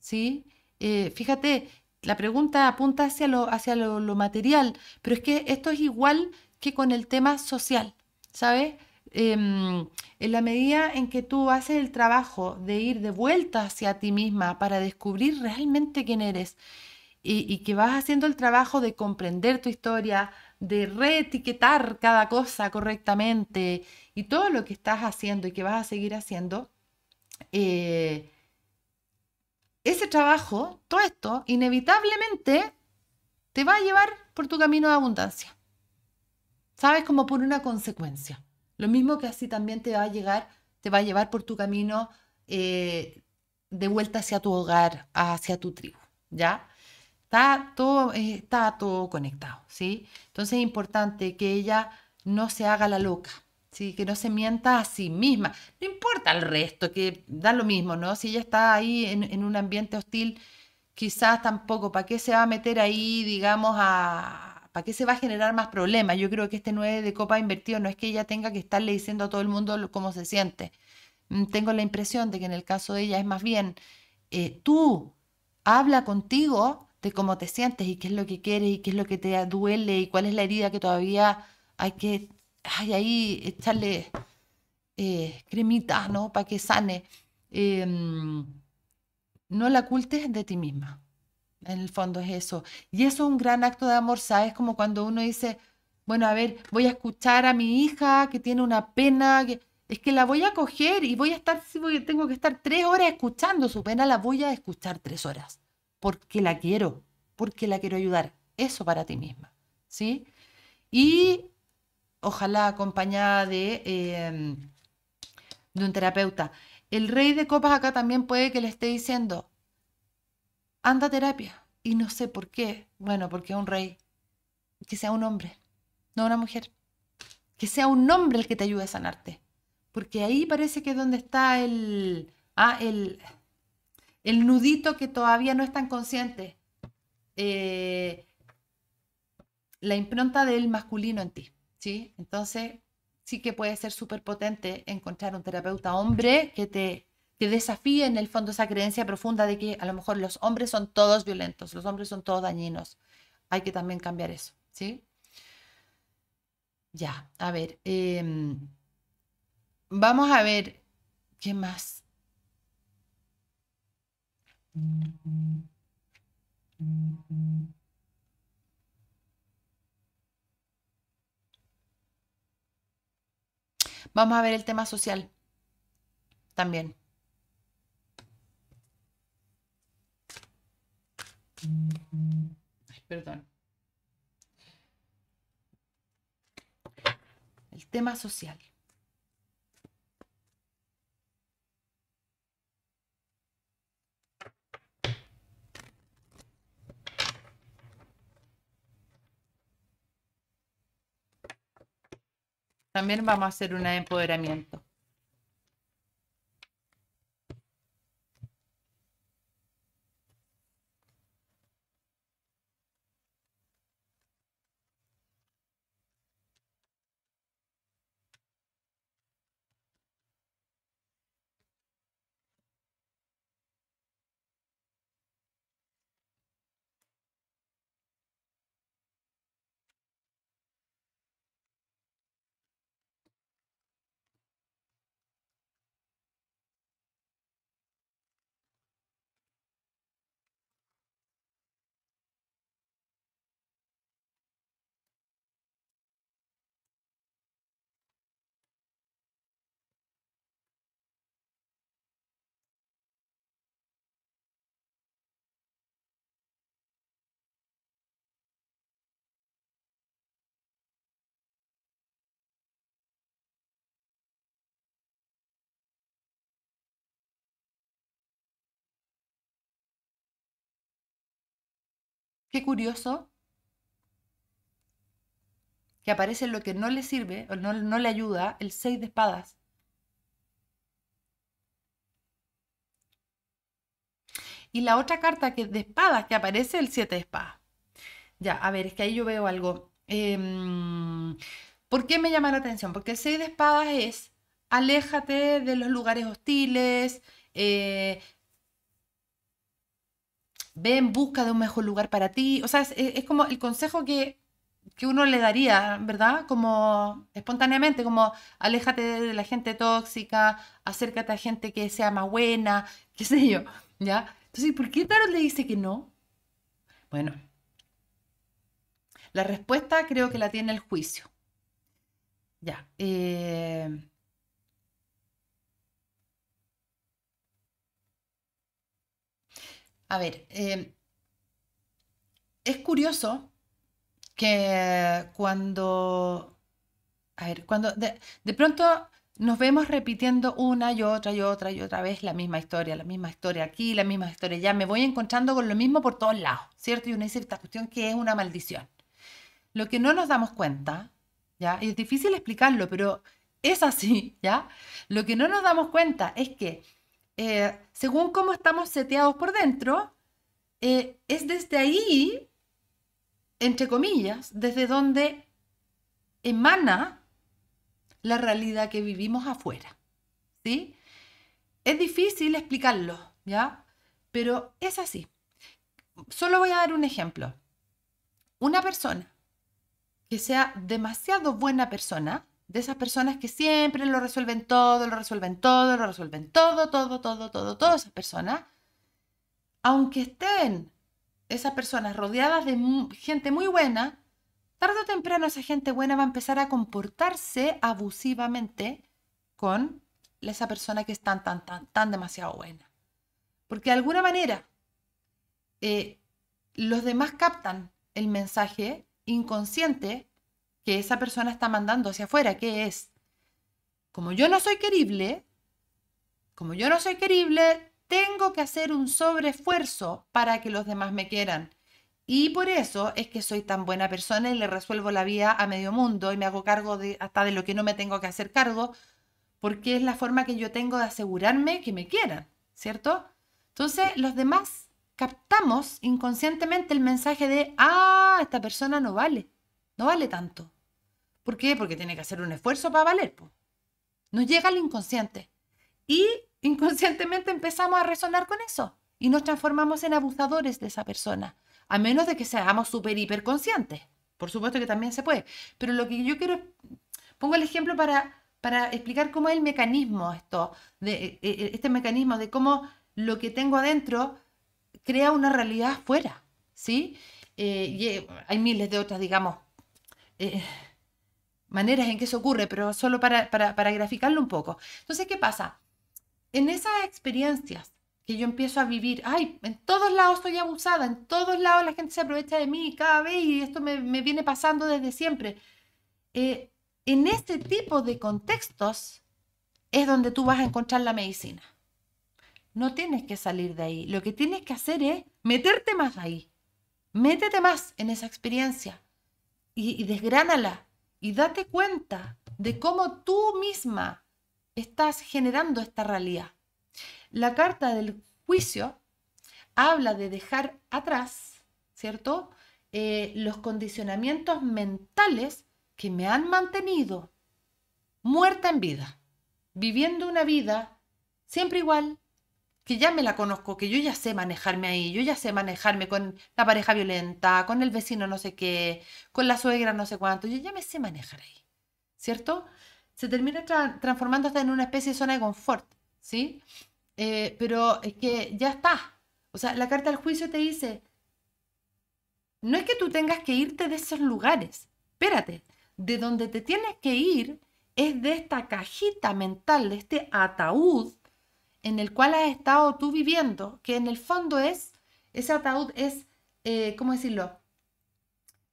¿sí? Eh, fíjate, la pregunta apunta hacia, lo, hacia lo, material, pero es que esto es igual que con el tema social, ¿sabes? Em, en la medida en que tú haces el trabajo de ir de vuelta hacia ti misma para descubrir realmente quién eres y que vas haciendo el trabajo de comprender tu historia, de reetiquetar cada cosa correctamente y todo lo que estás haciendo y que vas a seguir haciendo, eh, ese trabajo, todo esto, inevitablemente te va a llevar por tu camino de abundancia. Sabes como por una consecuencia. Lo mismo que así también te va a llegar, te va a llevar por tu camino eh, de vuelta hacia tu hogar, hacia tu tribu, ¿ya? Está todo, eh, está todo conectado, ¿sí? Entonces es importante que ella no se haga la loca, ¿sí? Que no se mienta a sí misma. No importa el resto, que da lo mismo, ¿no? Si ella está ahí en, un ambiente hostil, quizás tampoco, ¿para qué se va a meter ahí, digamos, a... ¿Para qué se va a generar más problemas? Yo creo que este 9 de copa invertido no es que ella tenga que estarle diciendo a todo el mundo cómo se siente. Mm, tengo la impresión de que en el caso de ella es más bien, eh, tú habla contigo de cómo te sientes y qué es lo que quieres y qué es lo que te duele y cuál es la herida que todavía hay que ahí echarle eh, cremita, ¿no? Para que sane. Em, no la cultes de ti misma. En el fondo es eso. Y eso es un gran acto de amor, ¿sabes? Como cuando uno dice, bueno, a ver, voy a escuchar a mi hija que tiene una pena, es que la voy a coger y voy a estar, si tengo que estar tres horas escuchando su pena, la voy a escuchar tres horas porque la quiero, porque la quiero ayudar. Eso para ti misma, ¿sí? Y ojalá acompañada de, em, de un terapeuta. El rey de copas acá también puede que le esté diciendo, anda a terapia. Y no sé por qué. Bueno, porque es un rey. Que sea un hombre, no una mujer. Que sea un hombre el que te ayude a sanarte. Porque ahí parece que es donde está el... Ah, el el nudito que todavía no es tan consciente, eh, la impronta del masculino en ti, ¿sí? Entonces, sí que puede ser súper potente encontrar un terapeuta hombre que te, desafíe en el fondo esa creencia profunda de que a lo mejor los hombres son todos violentos, los hombres son todos dañinos. Hay que también cambiar eso, ¿sí? Ya, a ver. Em, vamos a ver qué más Vamos a ver el tema social también. perdón. El tema social. También vamos a hacer un empoderamiento. Qué curioso que aparece lo que no le sirve o no, le ayuda, el 6 de espadas. Y la otra carta que de espadas, que aparece el 7 de espadas. Ya, a ver, es que ahí yo veo algo. Em, ¿Por qué me llama la atención? Porque el 6 de espadas es aléjate de los lugares hostiles, eh, ve en busca de un mejor lugar para ti. O sea, es, como el consejo que, uno le daría, ¿verdad? Como espontáneamente, como aléjate de la gente tóxica, acércate a gente que sea más buena, qué sé yo, ¿ya? Entonces, ¿por qué Tarot le dice que no? Bueno, la respuesta creo que la tiene el juicio. Ya. Eh, A ver, em, es curioso que cuando, a ver, cuando de, pronto nos vemos repitiendo una y otra y otra y otra vez la misma historia, la misma historia aquí, la misma historia ya, me voy encontrando con lo mismo por todos lados, ¿cierto? Y una cierta cuestión que es una maldición. Lo que no nos damos cuenta, ¿ya? Y es difícil explicarlo, pero es así, ¿ya? Lo que no nos damos cuenta es que eh, según cómo estamos seteados por dentro, eh, es desde ahí, entre comillas, desde donde emana la realidad que vivimos afuera. ¿Sí? Es difícil explicarlo, ¿ya? Pero es así. Solo voy a dar un ejemplo. Una persona que sea demasiado buena persona, de esas personas que siempre lo resuelven todo, lo resuelven todo, lo resuelven todo, todo, todo, todo, todas esas personas, aunque estén esas personas rodeadas de gente muy buena, tarde o temprano esa gente buena va a empezar a comportarse abusivamente con esa persona que es tan, tan, tan, tan demasiado buena. Porque de alguna manera eh, los demás captan el mensaje inconsciente que esa persona está mandando hacia afuera, que es, como yo no soy querible, como yo no soy querible, tengo que hacer un sobreesfuerzo para que los demás me quieran. Y por eso es que soy tan buena persona y le resuelvo la vida a medio mundo y me hago cargo hasta de lo que no me tengo que hacer cargo, porque es la forma que yo tengo de asegurarme que me quieran, ¿cierto? Entonces los demás captamos inconscientemente el mensaje de, ah, esta persona no vale, no vale tanto. ¿Por qué? Porque tiene que hacer un esfuerzo para valer. Nos llega al inconsciente. Y inconscientemente empezamos a resonar con eso. Y nos transformamos en abusadores de esa persona. A menos de que seamos súper hiperconscientes. Por supuesto que también se puede. Pero lo que yo quiero. Pongo el ejemplo para, para explicar cómo es el mecanismo, esto, de, eh, eh, este mecanismo de cómo lo que tengo adentro crea una realidad fuera, ¿Sí? Eh, y hay miles de otras, digamos maneras en que eso ocurre, pero solo para, para, para graficarlo un poco. Entonces, ¿qué pasa? En esas experiencias que yo empiezo a vivir, ay, en todos lados estoy abusada, en todos lados la gente se aprovecha de mí cada vez y esto me, viene pasando desde siempre. Eh, en este tipo de contextos es donde tú vas a encontrar la medicina. No tienes que salir de ahí. Lo que tienes que hacer es meterte más ahí. Métete más en esa experiencia y, y desgránala y date cuenta de cómo tú misma estás generando esta realidad. La carta del juicio habla de dejar atrás, ¿cierto? Eh, los condicionamientos mentales que me han mantenido muerta en vida, viviendo una vida siempre igual, que ya me la conozco, que yo ya sé manejarme ahí, yo ya sé manejarme con la pareja violenta, con el vecino no sé qué, con la suegra no sé cuánto, yo ya me sé manejar ahí, ¿cierto? Se termina transformando hasta en una especie de zona de confort, ¿sí? Eh, pero es que ya está. O sea, la carta del juicio te dice, no es que tú tengas que irte de esos lugares, espérate, de donde te tienes que ir es de esta cajita mental, de este ataúd en el cual has estado tú viviendo, que en el fondo es, ese ataúd es, eh, ¿cómo decirlo?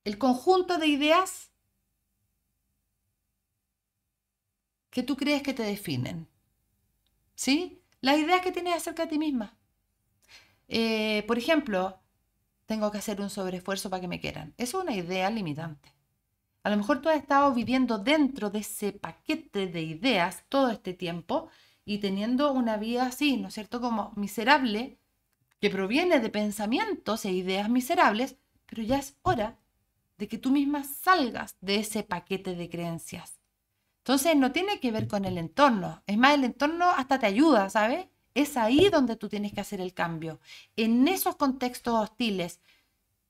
El conjunto de ideas que tú crees que te definen. ¿Sí? Las ideas que tienes acerca de ti misma. Eh, por ejemplo, tengo que hacer un sobreesfuerzo para que me quieran. es una idea limitante. A lo mejor tú has estado viviendo dentro de ese paquete de ideas todo este tiempo y teniendo una vida así, ¿no es cierto?, como miserable, que proviene de pensamientos e ideas miserables, pero ya es hora de que tú misma salgas de ese paquete de creencias. Entonces no tiene que ver con el entorno, es más, el entorno hasta te ayuda, ¿sabes? Es ahí donde tú tienes que hacer el cambio. En esos contextos hostiles,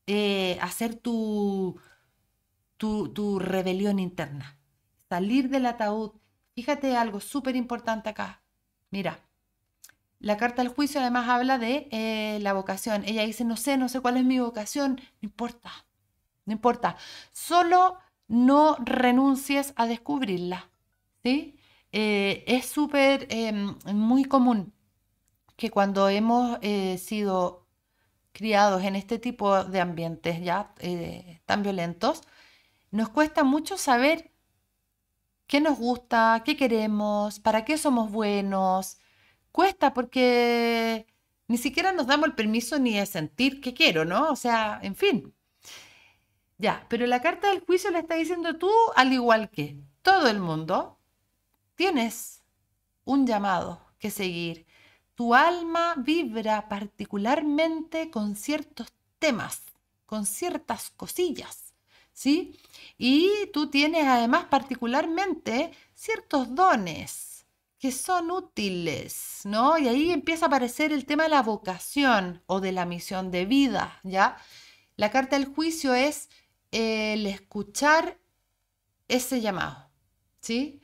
eh, hacer tu, tu rebelión interna, salir del ataúd. Fíjate algo súper importante acá. Mira, la carta del juicio además habla de eh, la vocación. Ella dice, no sé, no sé cuál es mi vocación, no importa, no importa. Solo no renuncies a descubrirla. Eh, es súper, em, muy común que cuando hemos eh, sido criados en este tipo de ambientes ya tan violentos, nos cuesta mucho saber qué nos gusta, qué queremos, para qué somos buenos. Cuesta porque ni siquiera nos damos el permiso ni de sentir qué quiero, ¿no? O sea, en fin. Ya, pero la carta del juicio le está diciendo tú, al igual que todo el mundo, tienes un llamado que seguir. Tu alma vibra particularmente con ciertos temas, con ciertas cosillas. ¿sí? Y tú tienes además particularmente ciertos dones que son útiles, ¿no? Y ahí empieza a aparecer el tema de la vocación o de la misión de vida, ¿ya? La carta del juicio es el escuchar ese llamado, ¿sí?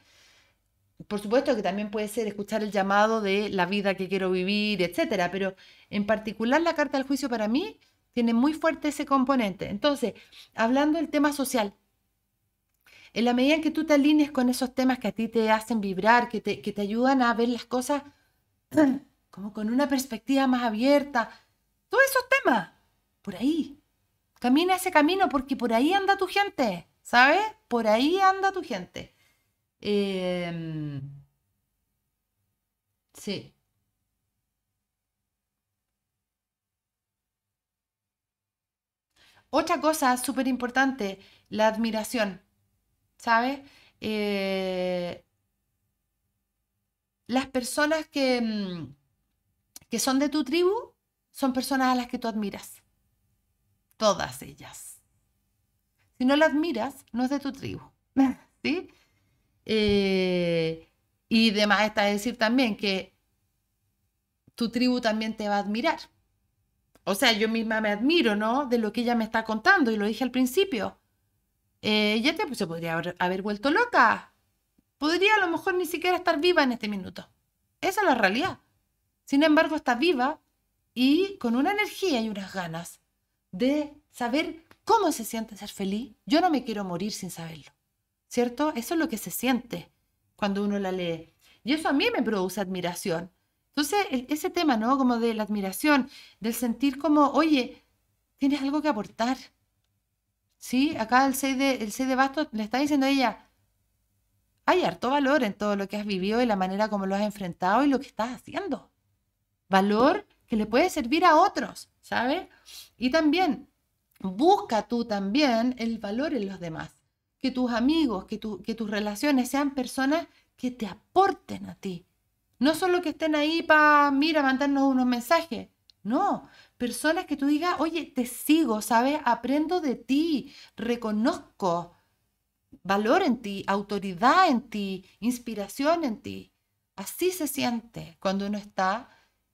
Por supuesto que también puede ser escuchar el llamado de la vida que quiero vivir, etcétera, pero en particular la carta del juicio para mí tiene muy fuerte ese componente. Entonces, hablando del tema social, en la medida en que tú te alinees con esos temas que a ti te hacen vibrar, que te, ayudan a ver las cosas como con una perspectiva más abierta, todos esos temas, por ahí. Camina ese camino porque por ahí anda tu gente, ¿sabes? Por ahí anda tu gente. Em, sí. Otra cosa súper importante, la admiración, ¿sabes? Eh, las personas que, mm, que son de tu tribu son personas a las que tú admiras. Todas ellas. Si no las admiras, no es de tu tribu. ¿Sí? Eh, y demás está decir también que tu tribu también te va a admirar. O sea, yo misma me admiro, ¿no? De lo que ella me está contando, y lo dije al principio. Eh, ella te, pues, se podría haber, haber vuelto loca. Podría a lo mejor ni siquiera estar viva en este minuto. Esa es la realidad. Sin embargo, está viva y con una energía y unas ganas de saber cómo se siente ser feliz. Yo no me quiero morir sin saberlo. ¿Cierto? Eso es lo que se siente cuando uno la lee. Y eso a mí me produce admiración. Entonces, ese tema, ¿no? Como de la admiración, del sentir como, oye, tienes algo que aportar. ¿Sí? Acá el 6 de, el de bastos le está diciendo a ella, hay harto valor en todo lo que has vivido y la manera como lo has enfrentado y lo que estás haciendo. Valor que le puede servir a otros, ¿sabes? Y también, busca tú también el valor en los demás. Que tus amigos, que, tu, que tus relaciones sean personas que te aporten a ti, no solo que estén ahí para, mira, mandarnos unos mensajes. No, personas que tú digas, oye, te sigo, ¿sabes? Aprendo de ti, reconozco valor en ti, autoridad en ti, inspiración en ti. Así se siente cuando uno está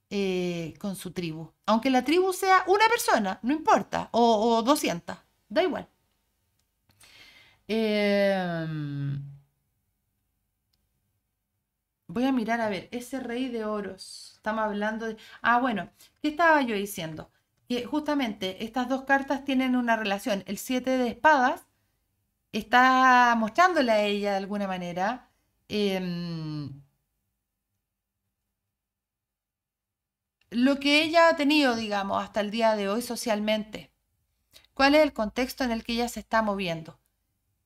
eh, con su tribu. Aunque la tribu sea una persona, no importa, o, o 200, da igual. Eh, Voy a mirar, a ver, ese rey de oros. Estamos hablando de... Ah, bueno, ¿qué estaba yo diciendo? Que justamente estas dos cartas tienen una relación. El siete de espadas está mostrándole a ella de alguna manera. Em, lo que ella ha tenido, digamos, hasta el día de hoy socialmente. ¿Cuál es el contexto en el que ella se está moviendo?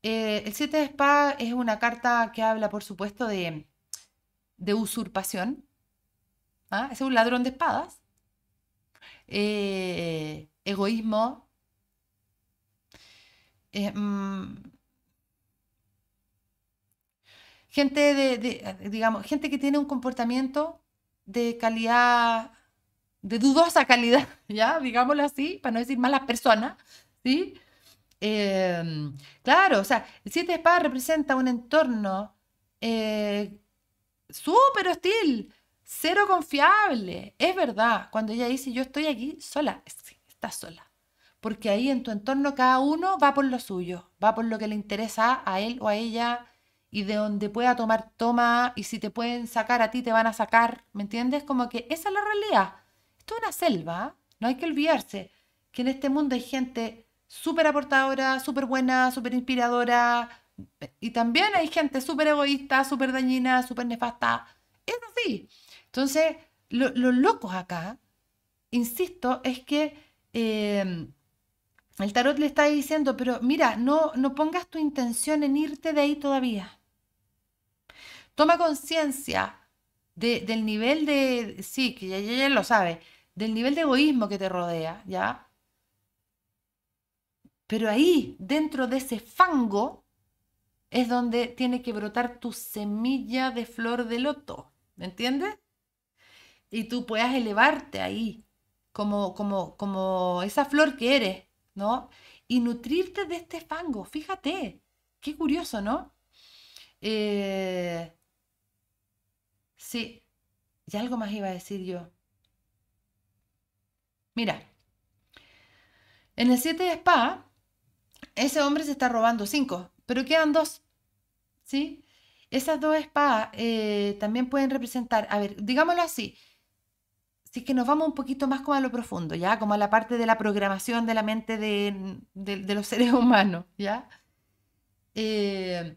Eh, el siete de espadas es una carta que habla, por supuesto, de de usurpación. ¿Ah? Es un ladrón de espadas. Eh, egoísmo. Eh, mm, gente de, digamos, gente que tiene un comportamiento de calidad, de dudosa calidad, ¿ya? Digámoslo así, para no decir malas personas, ¿sí? Eh, claro, o sea, el siete de espadas representa un entorno súper hostil, cero confiable. Es verdad, cuando ella dice yo estoy aquí sola, está sola. Porque ahí en tu entorno cada uno va por lo suyo, va por lo que le interesa a él o a ella y de donde pueda tomar, toma, y si te pueden sacar a ti, te van a sacar, ¿me entiendes? Como que esa es la realidad. Esto es una selva, no hay que olvidarse que en este mundo hay gente súper aportadora, súper buena, súper inspiradora, y también hay gente súper egoísta, súper dañina, súper nefasta. Eso sí. Entonces, los locos acá, insisto, es que em, el tarot le está diciendo, pero mira, no, no pongas tu intención en irte de ahí todavía. Toma conciencia del nivel de, sí, que ya, ya lo sabe, del nivel de egoísmo que te rodea, ¿ya? Pero ahí, dentro de ese fango, es donde tiene que brotar tu semilla de flor de loto, ¿me entiendes? Y tú puedas elevarte ahí, como, como, como esa flor que eres, ¿no? Y nutrirte de este fango, fíjate, qué curioso, ¿no? Eh, sí, y algo más iba a decir yo. Mira, en el 7 de Spa, ese hombre se está robando 5 pero quedan dos, ¿sí? Esas dos espadas eh, también pueden representar, a ver, digámoslo así, si es que nos vamos un poquito más como a lo profundo, ¿ya? Como a la parte de la programación de la mente de, de, los seres humanos, ¿ya? Eh,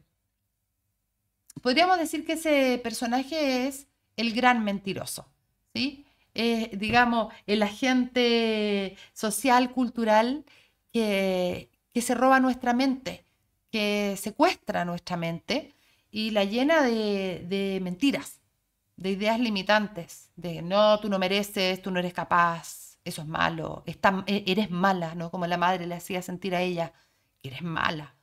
podríamos decir que ese personaje es el gran mentiroso, ¿sí? Es, digamos, el agente social, cultural que, que se roba nuestra mente, que secuestra nuestra mente y la llena de, de mentiras, de ideas limitantes, de no, tú no mereces, tú no eres capaz, eso es malo, e, eres mala, ¿no? Como la madre le hacía sentir a ella, eres mala,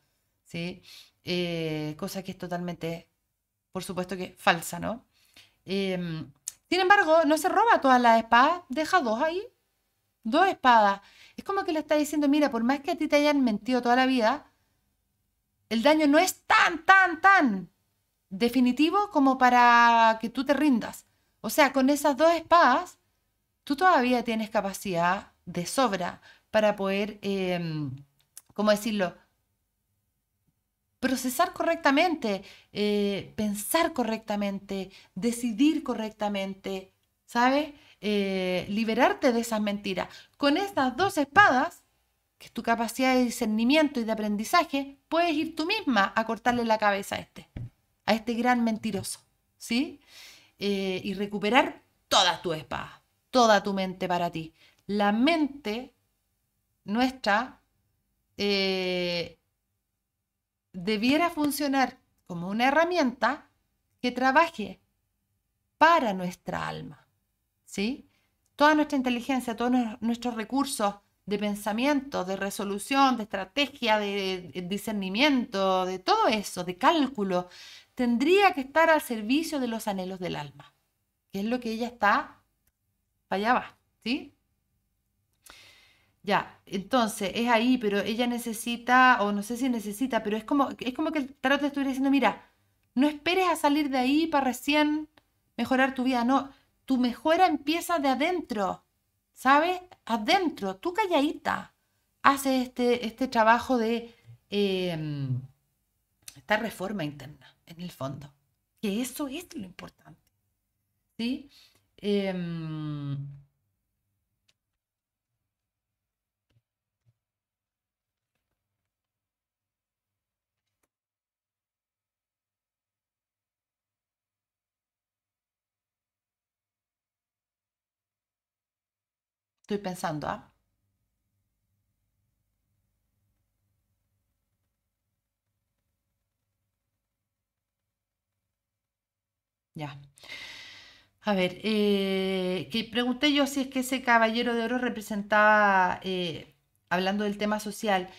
¿sí? Eh, cosa que es totalmente, por supuesto que falsa, ¿no? Em, sin embargo, no se roba todas las espadas, deja dos ahí, dos espadas. Es como que le está diciendo, mira, por más que a ti te hayan mentido toda la vida, el daño no es tan, tan, tan definitivo como para que tú te rindas. O sea, con esas dos espadas, tú todavía tienes capacidad de sobra para poder, em, ¿cómo decirlo? Procesar correctamente, eh, pensar correctamente, decidir correctamente, ¿sabes? Eh, liberarte de esas mentiras. Con estas dos espadas, que es tu capacidad de discernimiento y de aprendizaje, puedes ir tú misma a cortarle la cabeza a este, a este gran mentiroso, ¿sí? Eh, y recuperar toda tu espada, toda tu mente para ti. La mente nuestra eh, debiera funcionar como una herramienta que trabaje para nuestra alma, ¿sí? Toda nuestra inteligencia, todos nuestros recursos, de pensamiento, de resolución, de estrategia, de, eh, discernimiento, de todo eso, de cálculo, tendría que estar al servicio de los anhelos del alma, que es lo que ella está, para allá ¿sí? Ya, entonces es ahí, pero ella necesita, o no sé si necesita, pero es como, es como que el tarot te estuviera diciendo, mira, no esperes a salir de ahí para recién mejorar tu vida, no, tu mejora empieza de adentro, ¿sabes? Adentro, tú calladita, haces este, este trabajo de em, esta reforma interna, en el fondo. Que eso es lo importante. ¿Sí? Em, Estoy pensando, ¿ah? Ya. A ver, eh, que pregunté yo si es que ese caballero de oro representaba, eh, hablando del tema social,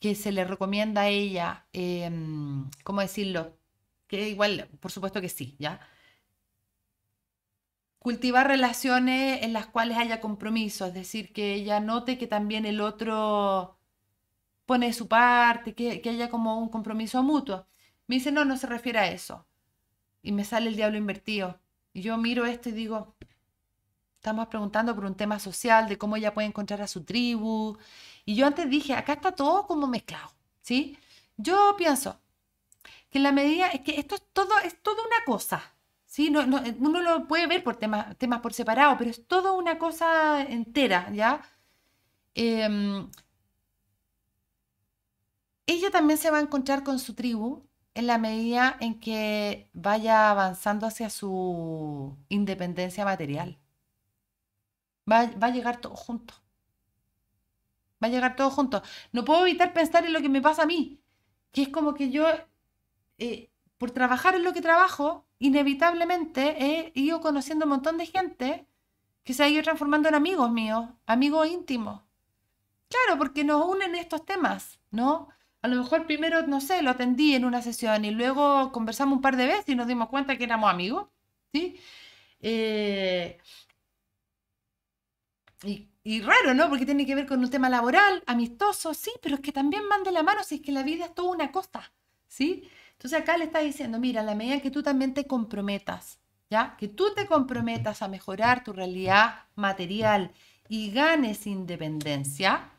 que se le recomienda a ella, em, ¿cómo decirlo? Que igual, por supuesto que sí, ¿ya? Cultivar relaciones en las cuales haya compromiso, es decir, que ella note que también el otro pone su parte, que, haya como un compromiso mutuo. Me dice, no, no se refiere a eso. Y me sale el diablo invertido. Y yo miro esto y digo, estamos preguntando por un tema social, de cómo ella puede encontrar a su tribu. Y yo antes dije, acá está todo como mezclado, ¿sí? Yo pienso que la medida, es que esto es todo, es todo una cosa. Sí, no, no, eh, uno lo puede ver por temas, temas por separado, pero es toda una cosa entera, ¿ya? Em, ella también se va a encontrar con su tribu en la medida en que vaya avanzando hacia su independencia material. Va, a llegar todo junto. Va a llegar todo junto. No puedo evitar pensar en lo que me pasa a mí, que es como que yo, eh, por trabajar en lo que trabajo, inevitablemente he ido conociendo un montón de gente que se ha ido transformando en amigos míos, amigos íntimos. Claro, porque nos unen estos temas, ¿no? A lo mejor primero, no sé, lo atendí en una sesión y luego conversamos un par de veces y nos dimos cuenta que éramos amigos, ¿sí? Eh, y, raro, ¿no? Porque tiene que ver con un tema laboral, amistoso, sí, pero es que también mande la mano si es que la vida es toda una costa, ¿sí? Entonces acá le está diciendo, mira, en la medida que tú también te comprometas, ¿ya? Que tú te comprometas a mejorar tu realidad material y ganes independencia,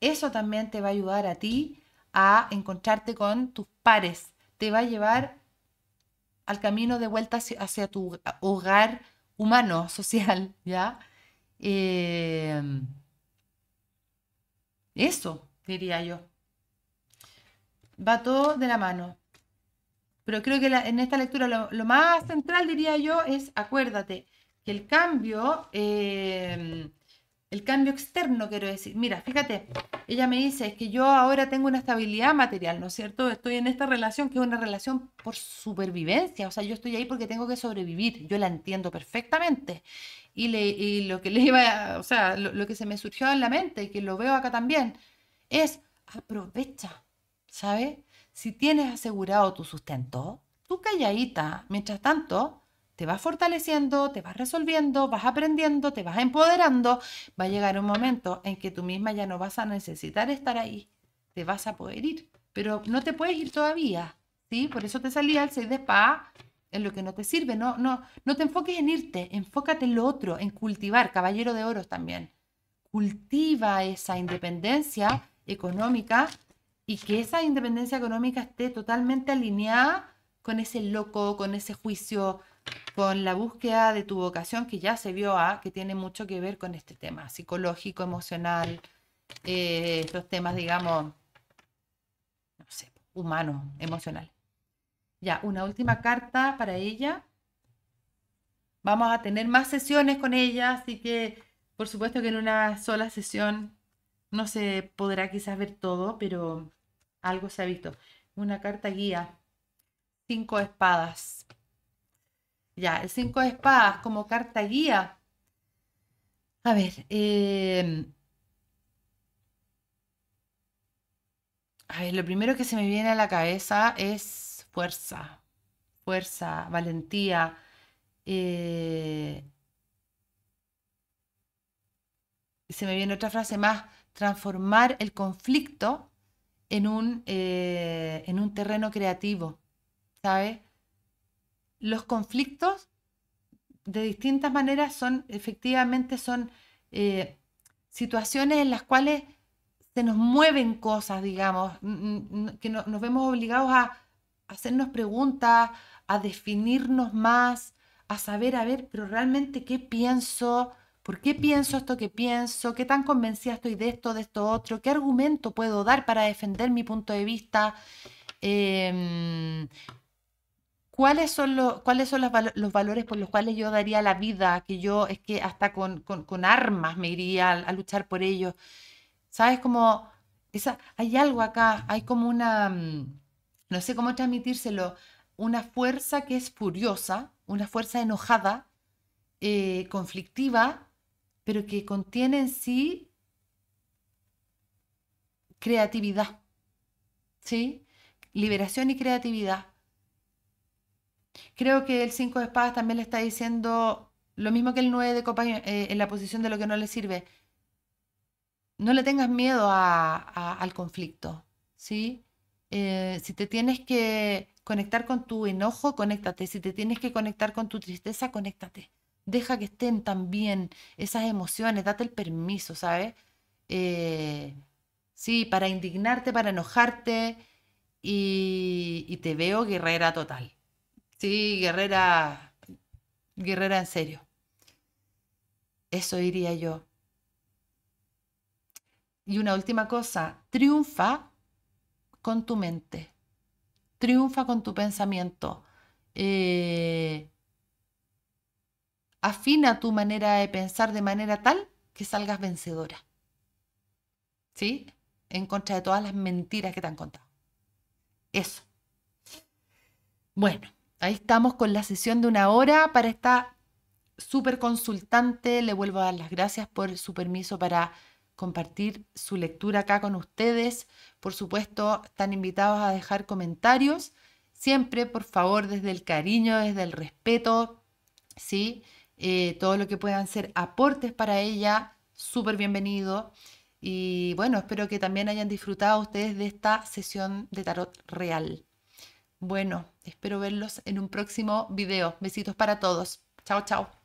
eso también te va a ayudar a ti a encontrarte con tus pares, te va a llevar al camino de vuelta hacia, tu hogar humano, social, ¿ya? Em, eso, diría yo. Va todo de la mano. Pero creo que en esta lectura lo, más central, diría yo, es acuérdate que el cambio, em, el cambio externo, quiero decir, mira, fíjate, ella me dice, que yo ahora tengo una estabilidad material, ¿no es cierto? Estoy en esta relación que es una relación por supervivencia, o sea, yo estoy ahí porque tengo que sobrevivir, yo la entiendo perfectamente. Y, le, lo que le iba, o sea, lo que se me surgió en la mente y que lo veo acá también, es aprovecha, ¿sabes? Si tienes asegurado tu sustento, tu calladita, mientras tanto, te vas fortaleciendo, te vas resolviendo, vas aprendiendo, te vas empoderando. Va a llegar un momento en que tú misma ya no vas a necesitar estar ahí, te vas a poder ir, pero no te puedes ir todavía, ¿sí? Por eso te salía el 6 de espada en lo que no te sirve, no, no, no te enfoques en irte, enfócate en lo otro, en cultivar, caballero de oros también. Cultiva esa independencia económica y que esa independencia económica esté totalmente alineada con ese loco, con ese juicio, con la búsqueda de tu vocación, que ya se vio a, ¿ah? que tiene mucho que ver con este tema psicológico, emocional, eh, estos temas, digamos, no sé, humanos, emocionales. Ya, una última carta para ella. Vamos a tener más sesiones con ella, así que por supuesto que en una sola sesión no se podrá quizás ver todo, pero algo se ha visto. Una carta guía. Cinco espadas. Ya, el cinco espadas como carta guía. A ver, em, a ver, lo primero que se me viene a la cabeza es fuerza, fuerza, valentía. Eh, se me viene otra frase más, transformar el conflicto eh, en un, terreno creativo, ¿sabes? Los conflictos de distintas maneras son, efectivamente, son eh, situaciones en las cuales se nos mueven cosas, digamos, que nos vemos obligados a hacernos preguntas, a definirnos más, a saber, a ver, pero realmente qué pienso, ¿Por qué pienso esto que pienso? ¿Qué tan convencida estoy de esto, de esto otro? ¿Qué argumento puedo dar para defender mi punto de vista? Em, ¿Cuáles son, los, cuáles son los, valores por los cuales yo daría la vida? Que yo es que hasta con, armas me iría a, luchar por ellos. ¿Sabes? cómo? esa, hay algo acá, hay como una, mm, no sé cómo transmitírselo, una fuerza que es furiosa, una fuerza enojada, eh, conflictiva, pero que contiene en sí creatividad, ¿sí? Liberación y creatividad. Creo que el 5 de espadas también le está diciendo lo mismo que el 9 de copas eh, en la posición de lo que no le sirve. No le tengas miedo al conflicto, ¿sí? Eh, si te tienes que conectar con tu enojo, conéctate. Si te tienes que conectar con tu tristeza, conéctate deja que estén también esas emociones, date el permiso, ¿sabes? Eh, sí, para indignarte, para enojarte y, y, te veo guerrera total. Sí, guerrera, guerrera en serio. Eso diría yo. Y una última cosa, triunfa con tu mente, triunfa con tu pensamiento. Eh, afina tu manera de pensar de manera tal que salgas vencedora. ¿Sí? En contra de todas las mentiras que te han contado. Eso. Bueno, ahí estamos con la sesión de una hora para esta súper consultante. Le vuelvo a dar las gracias por su permiso para compartir su lectura acá con ustedes. Por supuesto, están invitados a dejar comentarios. Siempre, por favor, desde el cariño, desde el respeto, ¿sí? Eh, todo lo que puedan ser aportes para ella, súper bienvenido. Y bueno, espero que también hayan disfrutado ustedes de esta sesión de tarot real. Bueno, espero verlos en un próximo video. Besitos para todos. Chao, chao.